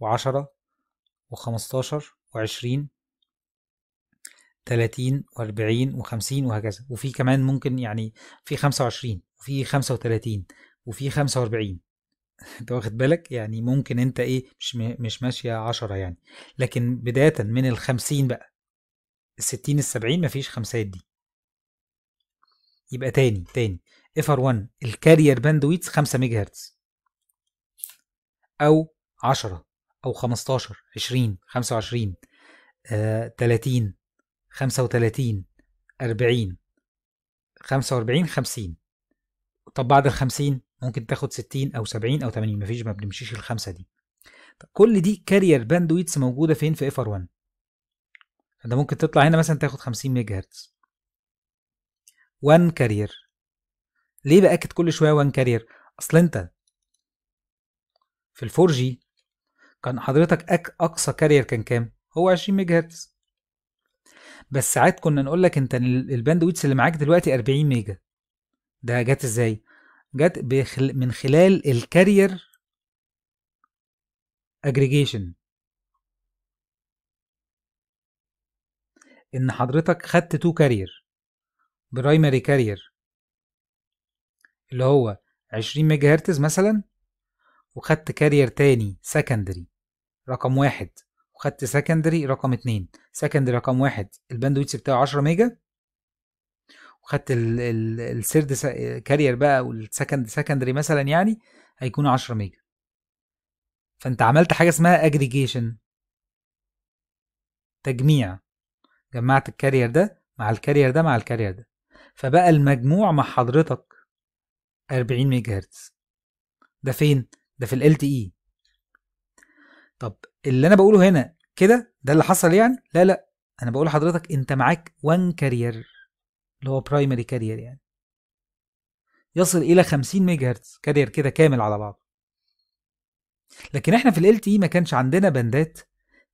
وعشرة وخمستاشر وعشرين تلاتين وأربعين وخمسين وهكذا وفي كمان ممكن يعني في خمسة وعشرين وفي خمسة وتلاتين وفي خمسة وأربعين انت واخد بالك يعني ممكن انت ايه مش مش ماشيه عشرة يعني لكن بدايه من الخمسين بقى الستين السبعين مفيش خمسات دي يبقى تاني تاني افر ار 1 الكارير باندويتس خمسة ميجا هرتز او عشرة او 15 20 25 30 35 40 45 50 طب بعد ال 50 ممكن تاخد 60 او 70 او 80 مفيش ما بنمشيش الخمسه دي كل دي كارير باندويتس موجوده فين في اف ار 1 انت ممكن تطلع هنا مثلا تاخد 50 ميجا هرتز 1 كارير ليه باكد كل شويه 1 كارير اصل انت في ال 4 جي كان حضرتك أك اقصى كارير كان كام هو 20 ميجا هرتز بس ساعات كنا نقول لك انت الباند ويتس اللي معاك دلوقتي 40 ميجا ده جت ازاي جت بخل... من خلال الكارير اجريجيشن ان حضرتك خدت تو كارير برايمري كارير اللي هو 20 ميجا هرتز مثلا وخدت كارير تاني سكندري رقم واحد وخدت سكندري رقم اتنين سكندري رقم واحد الباندويتس بتاعه 10 ميجا وخدت السيرد كارير بقى والسكند سكندري مثلا يعني هيكون 10 ميجا فانت عملت حاجه اسمها اجريجيشن تجميع جمعت الكارير ده مع الكارير ده مع الكارير ده فبقى المجموع مع حضرتك 40 ميجا هرتز ده فين ده في ال تي اي e. طب اللي انا بقوله هنا كده ده اللي حصل يعني لا لا انا بقول لحضرتك انت معاك وان كارير اللي هو برايمري كارير يعني يصل الى 50 ميجا هرتز كارير كده كامل على بعضه لكن احنا في ال اي e ما كانش عندنا بندات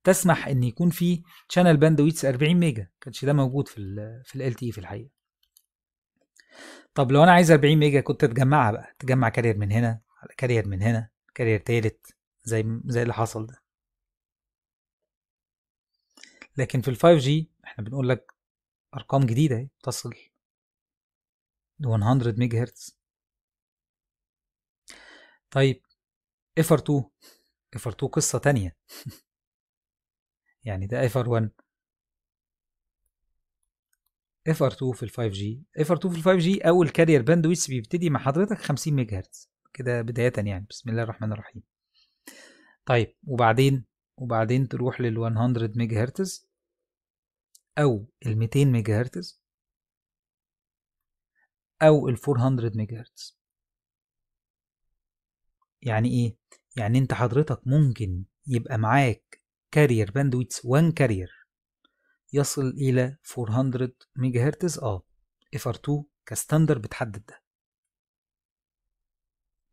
تسمح ان يكون في شانل باندويتس 40 ميجا ما كانش ده موجود في الـ في ال اي e في الحقيقه طب لو انا عايز 40 ميجا كنت تجمعها بقى تجمع كارير من هنا على كارير من هنا كارير تالت زي زي اللي حصل ده لكن في الفايف جي احنا بنقول لك ارقام جديده اهي تصل ل 100 ميجا هرتز طيب افر 2 افر 2 قصه تانية يعني ده افر 1 افر 2 في ال 5 جي افر 2 في ال 5 جي اول كارير باندويتس بيبتدي مع حضرتك 50 ميجا هرتز كده بداية يعني بسم الله الرحمن الرحيم طيب وبعدين وبعدين تروح لل 100 ميجا هرتز أو ال 200 ميجا هرتز أو ال 400 ميجا هرتز يعني إيه؟ يعني أنت حضرتك ممكن يبقى معاك كارير باندويتس 1 كارير يصل إلى 400 ميجا هرتز أه fr 2 كستاندر بتحدد ده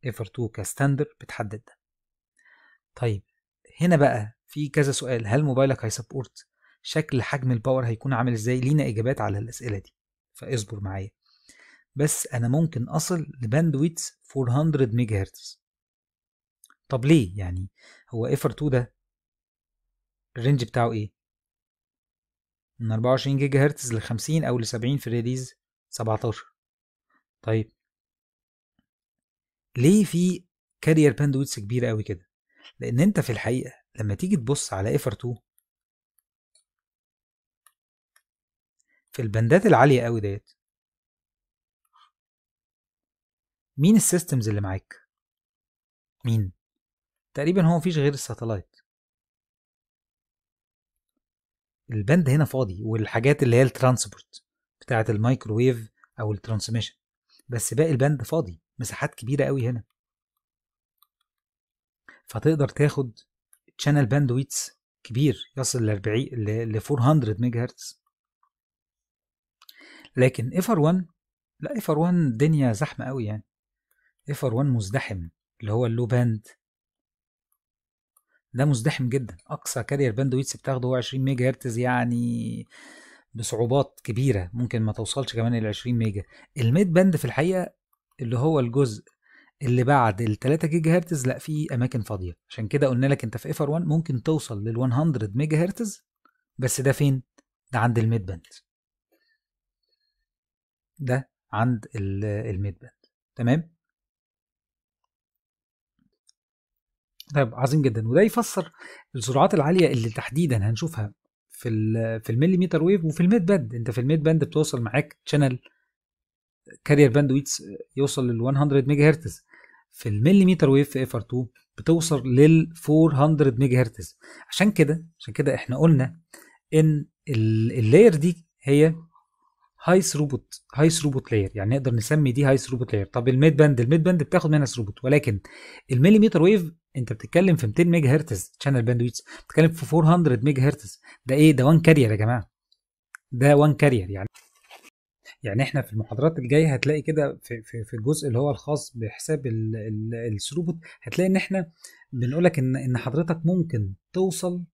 ايفر 2 كستاندر بتحدد ده طيب هنا بقى في كذا سؤال هل موبايلك هيسبورت شكل حجم الباور هيكون عامل ازاي لينا اجابات على الاسئله دي فاصبر معايا بس انا ممكن اصل لباندويت 400 ميجا هرتز طب ليه يعني هو ايفر 2 ده الرينج بتاعه ايه من 24 جيجا هرتز ل 50 او ل 70 في ريليز 17 طيب ليه في كارير باندويتس كبيره قوي كده لان انت في الحقيقه لما تيجي تبص على افر 2 في البندات العاليه قوي ديت مين السيستمز اللي معاك مين تقريبا هو مفيش غير الساتلايت البند هنا فاضي والحاجات اللي هي الترانسبورت بتاعه المايكروويف او الترانسميشن بس باقي البند فاضي مساحات كبيره قوي هنا فتقدر تاخد تشانل باندويتس كبير يصل ل 40 ل 400 ميجا هرتز لكن اف ار 1 لا اف ار 1 الدنيا زحمه قوي يعني اف ار 1 مزدحم اللي هو اللو باند ده مزدحم جدا اقصى كارير ويتس بتاخده هو 20 ميجا هرتز يعني بصعوبات كبيره ممكن ما توصلش كمان ل 20 ميجا الميد باند في الحقيقه اللي هو الجزء اللي بعد ال 3 جيجا هرتز لا في اماكن فاضيه عشان كده قلنا لك انت في ايفر 1 ممكن توصل لل 100 ميجا هرتز بس ده فين ده عند الميد باند ده عند الميد باند تمام طيب عظيم جدا وده يفسر السرعات العاليه اللي تحديدا هنشوفها في في المليمتر ويف وفي الميد باند انت في الميد باند بتوصل معاك شانل كارير باند ويتس يوصل لل 100 ميجا هرتز في المليمتر ويف في اف ار 2 بتوصل لل 400 ميجا هرتز عشان كده عشان كده احنا قلنا ان اللاير دي هي هاي ثروبوت هاي ثروبوت لاير يعني نقدر نسمي دي هاي ثروبوت لاير طب الميد باند الميد باند بتاخد منها ثروبوت ولكن المليمتر ويف انت بتتكلم في 200 ميجا هرتز شانل باند ويتس بتتكلم في 400 ميجا هرتز ده ايه ده وان كارير يا جماعه ده وان كارير يعني يعني احنا في المحاضرات الجايه هتلاقي كده في, في, في الجزء اللي هو الخاص بحساب الثروبوت هتلاقي ان احنا بنقول لك ان ان حضرتك ممكن توصل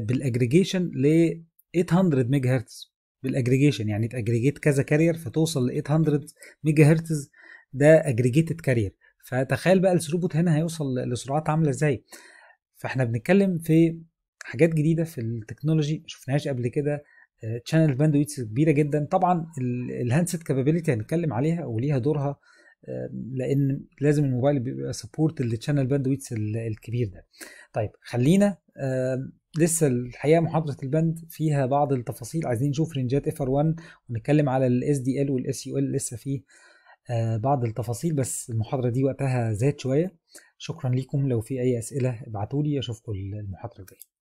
بالاجريجيشن ل 800 ميجا هرتز بالاجريجيشن يعني تاجريجيت كذا كارير فتوصل ل 800 ميجا هرتز ده اجريجيتد كارير فتخيل بقى الثروبوت هنا هيوصل لسرعات عامله ازاي فاحنا بنتكلم في حاجات جديده في التكنولوجي ما شفناهاش قبل كده تشانل ويتس كبيره جدا طبعا الهاندسيت كابابيلتي هنتكلم عليها وليها دورها لان لازم الموبايل بيبقى سبورت للتشانل ويتس الكبير ده طيب خلينا لسه الحقيقه محاضره البند فيها بعض التفاصيل عايزين نشوف رينجات اف ار 1 ونتكلم على الاس دي ال والاس يو ال لسه فيه آه، بعض التفاصيل بس المحاضره دي وقتها زاد شويه شكرا لكم لو في اي اسئله ابعتوا لي اشوفكم المحاضره الجايه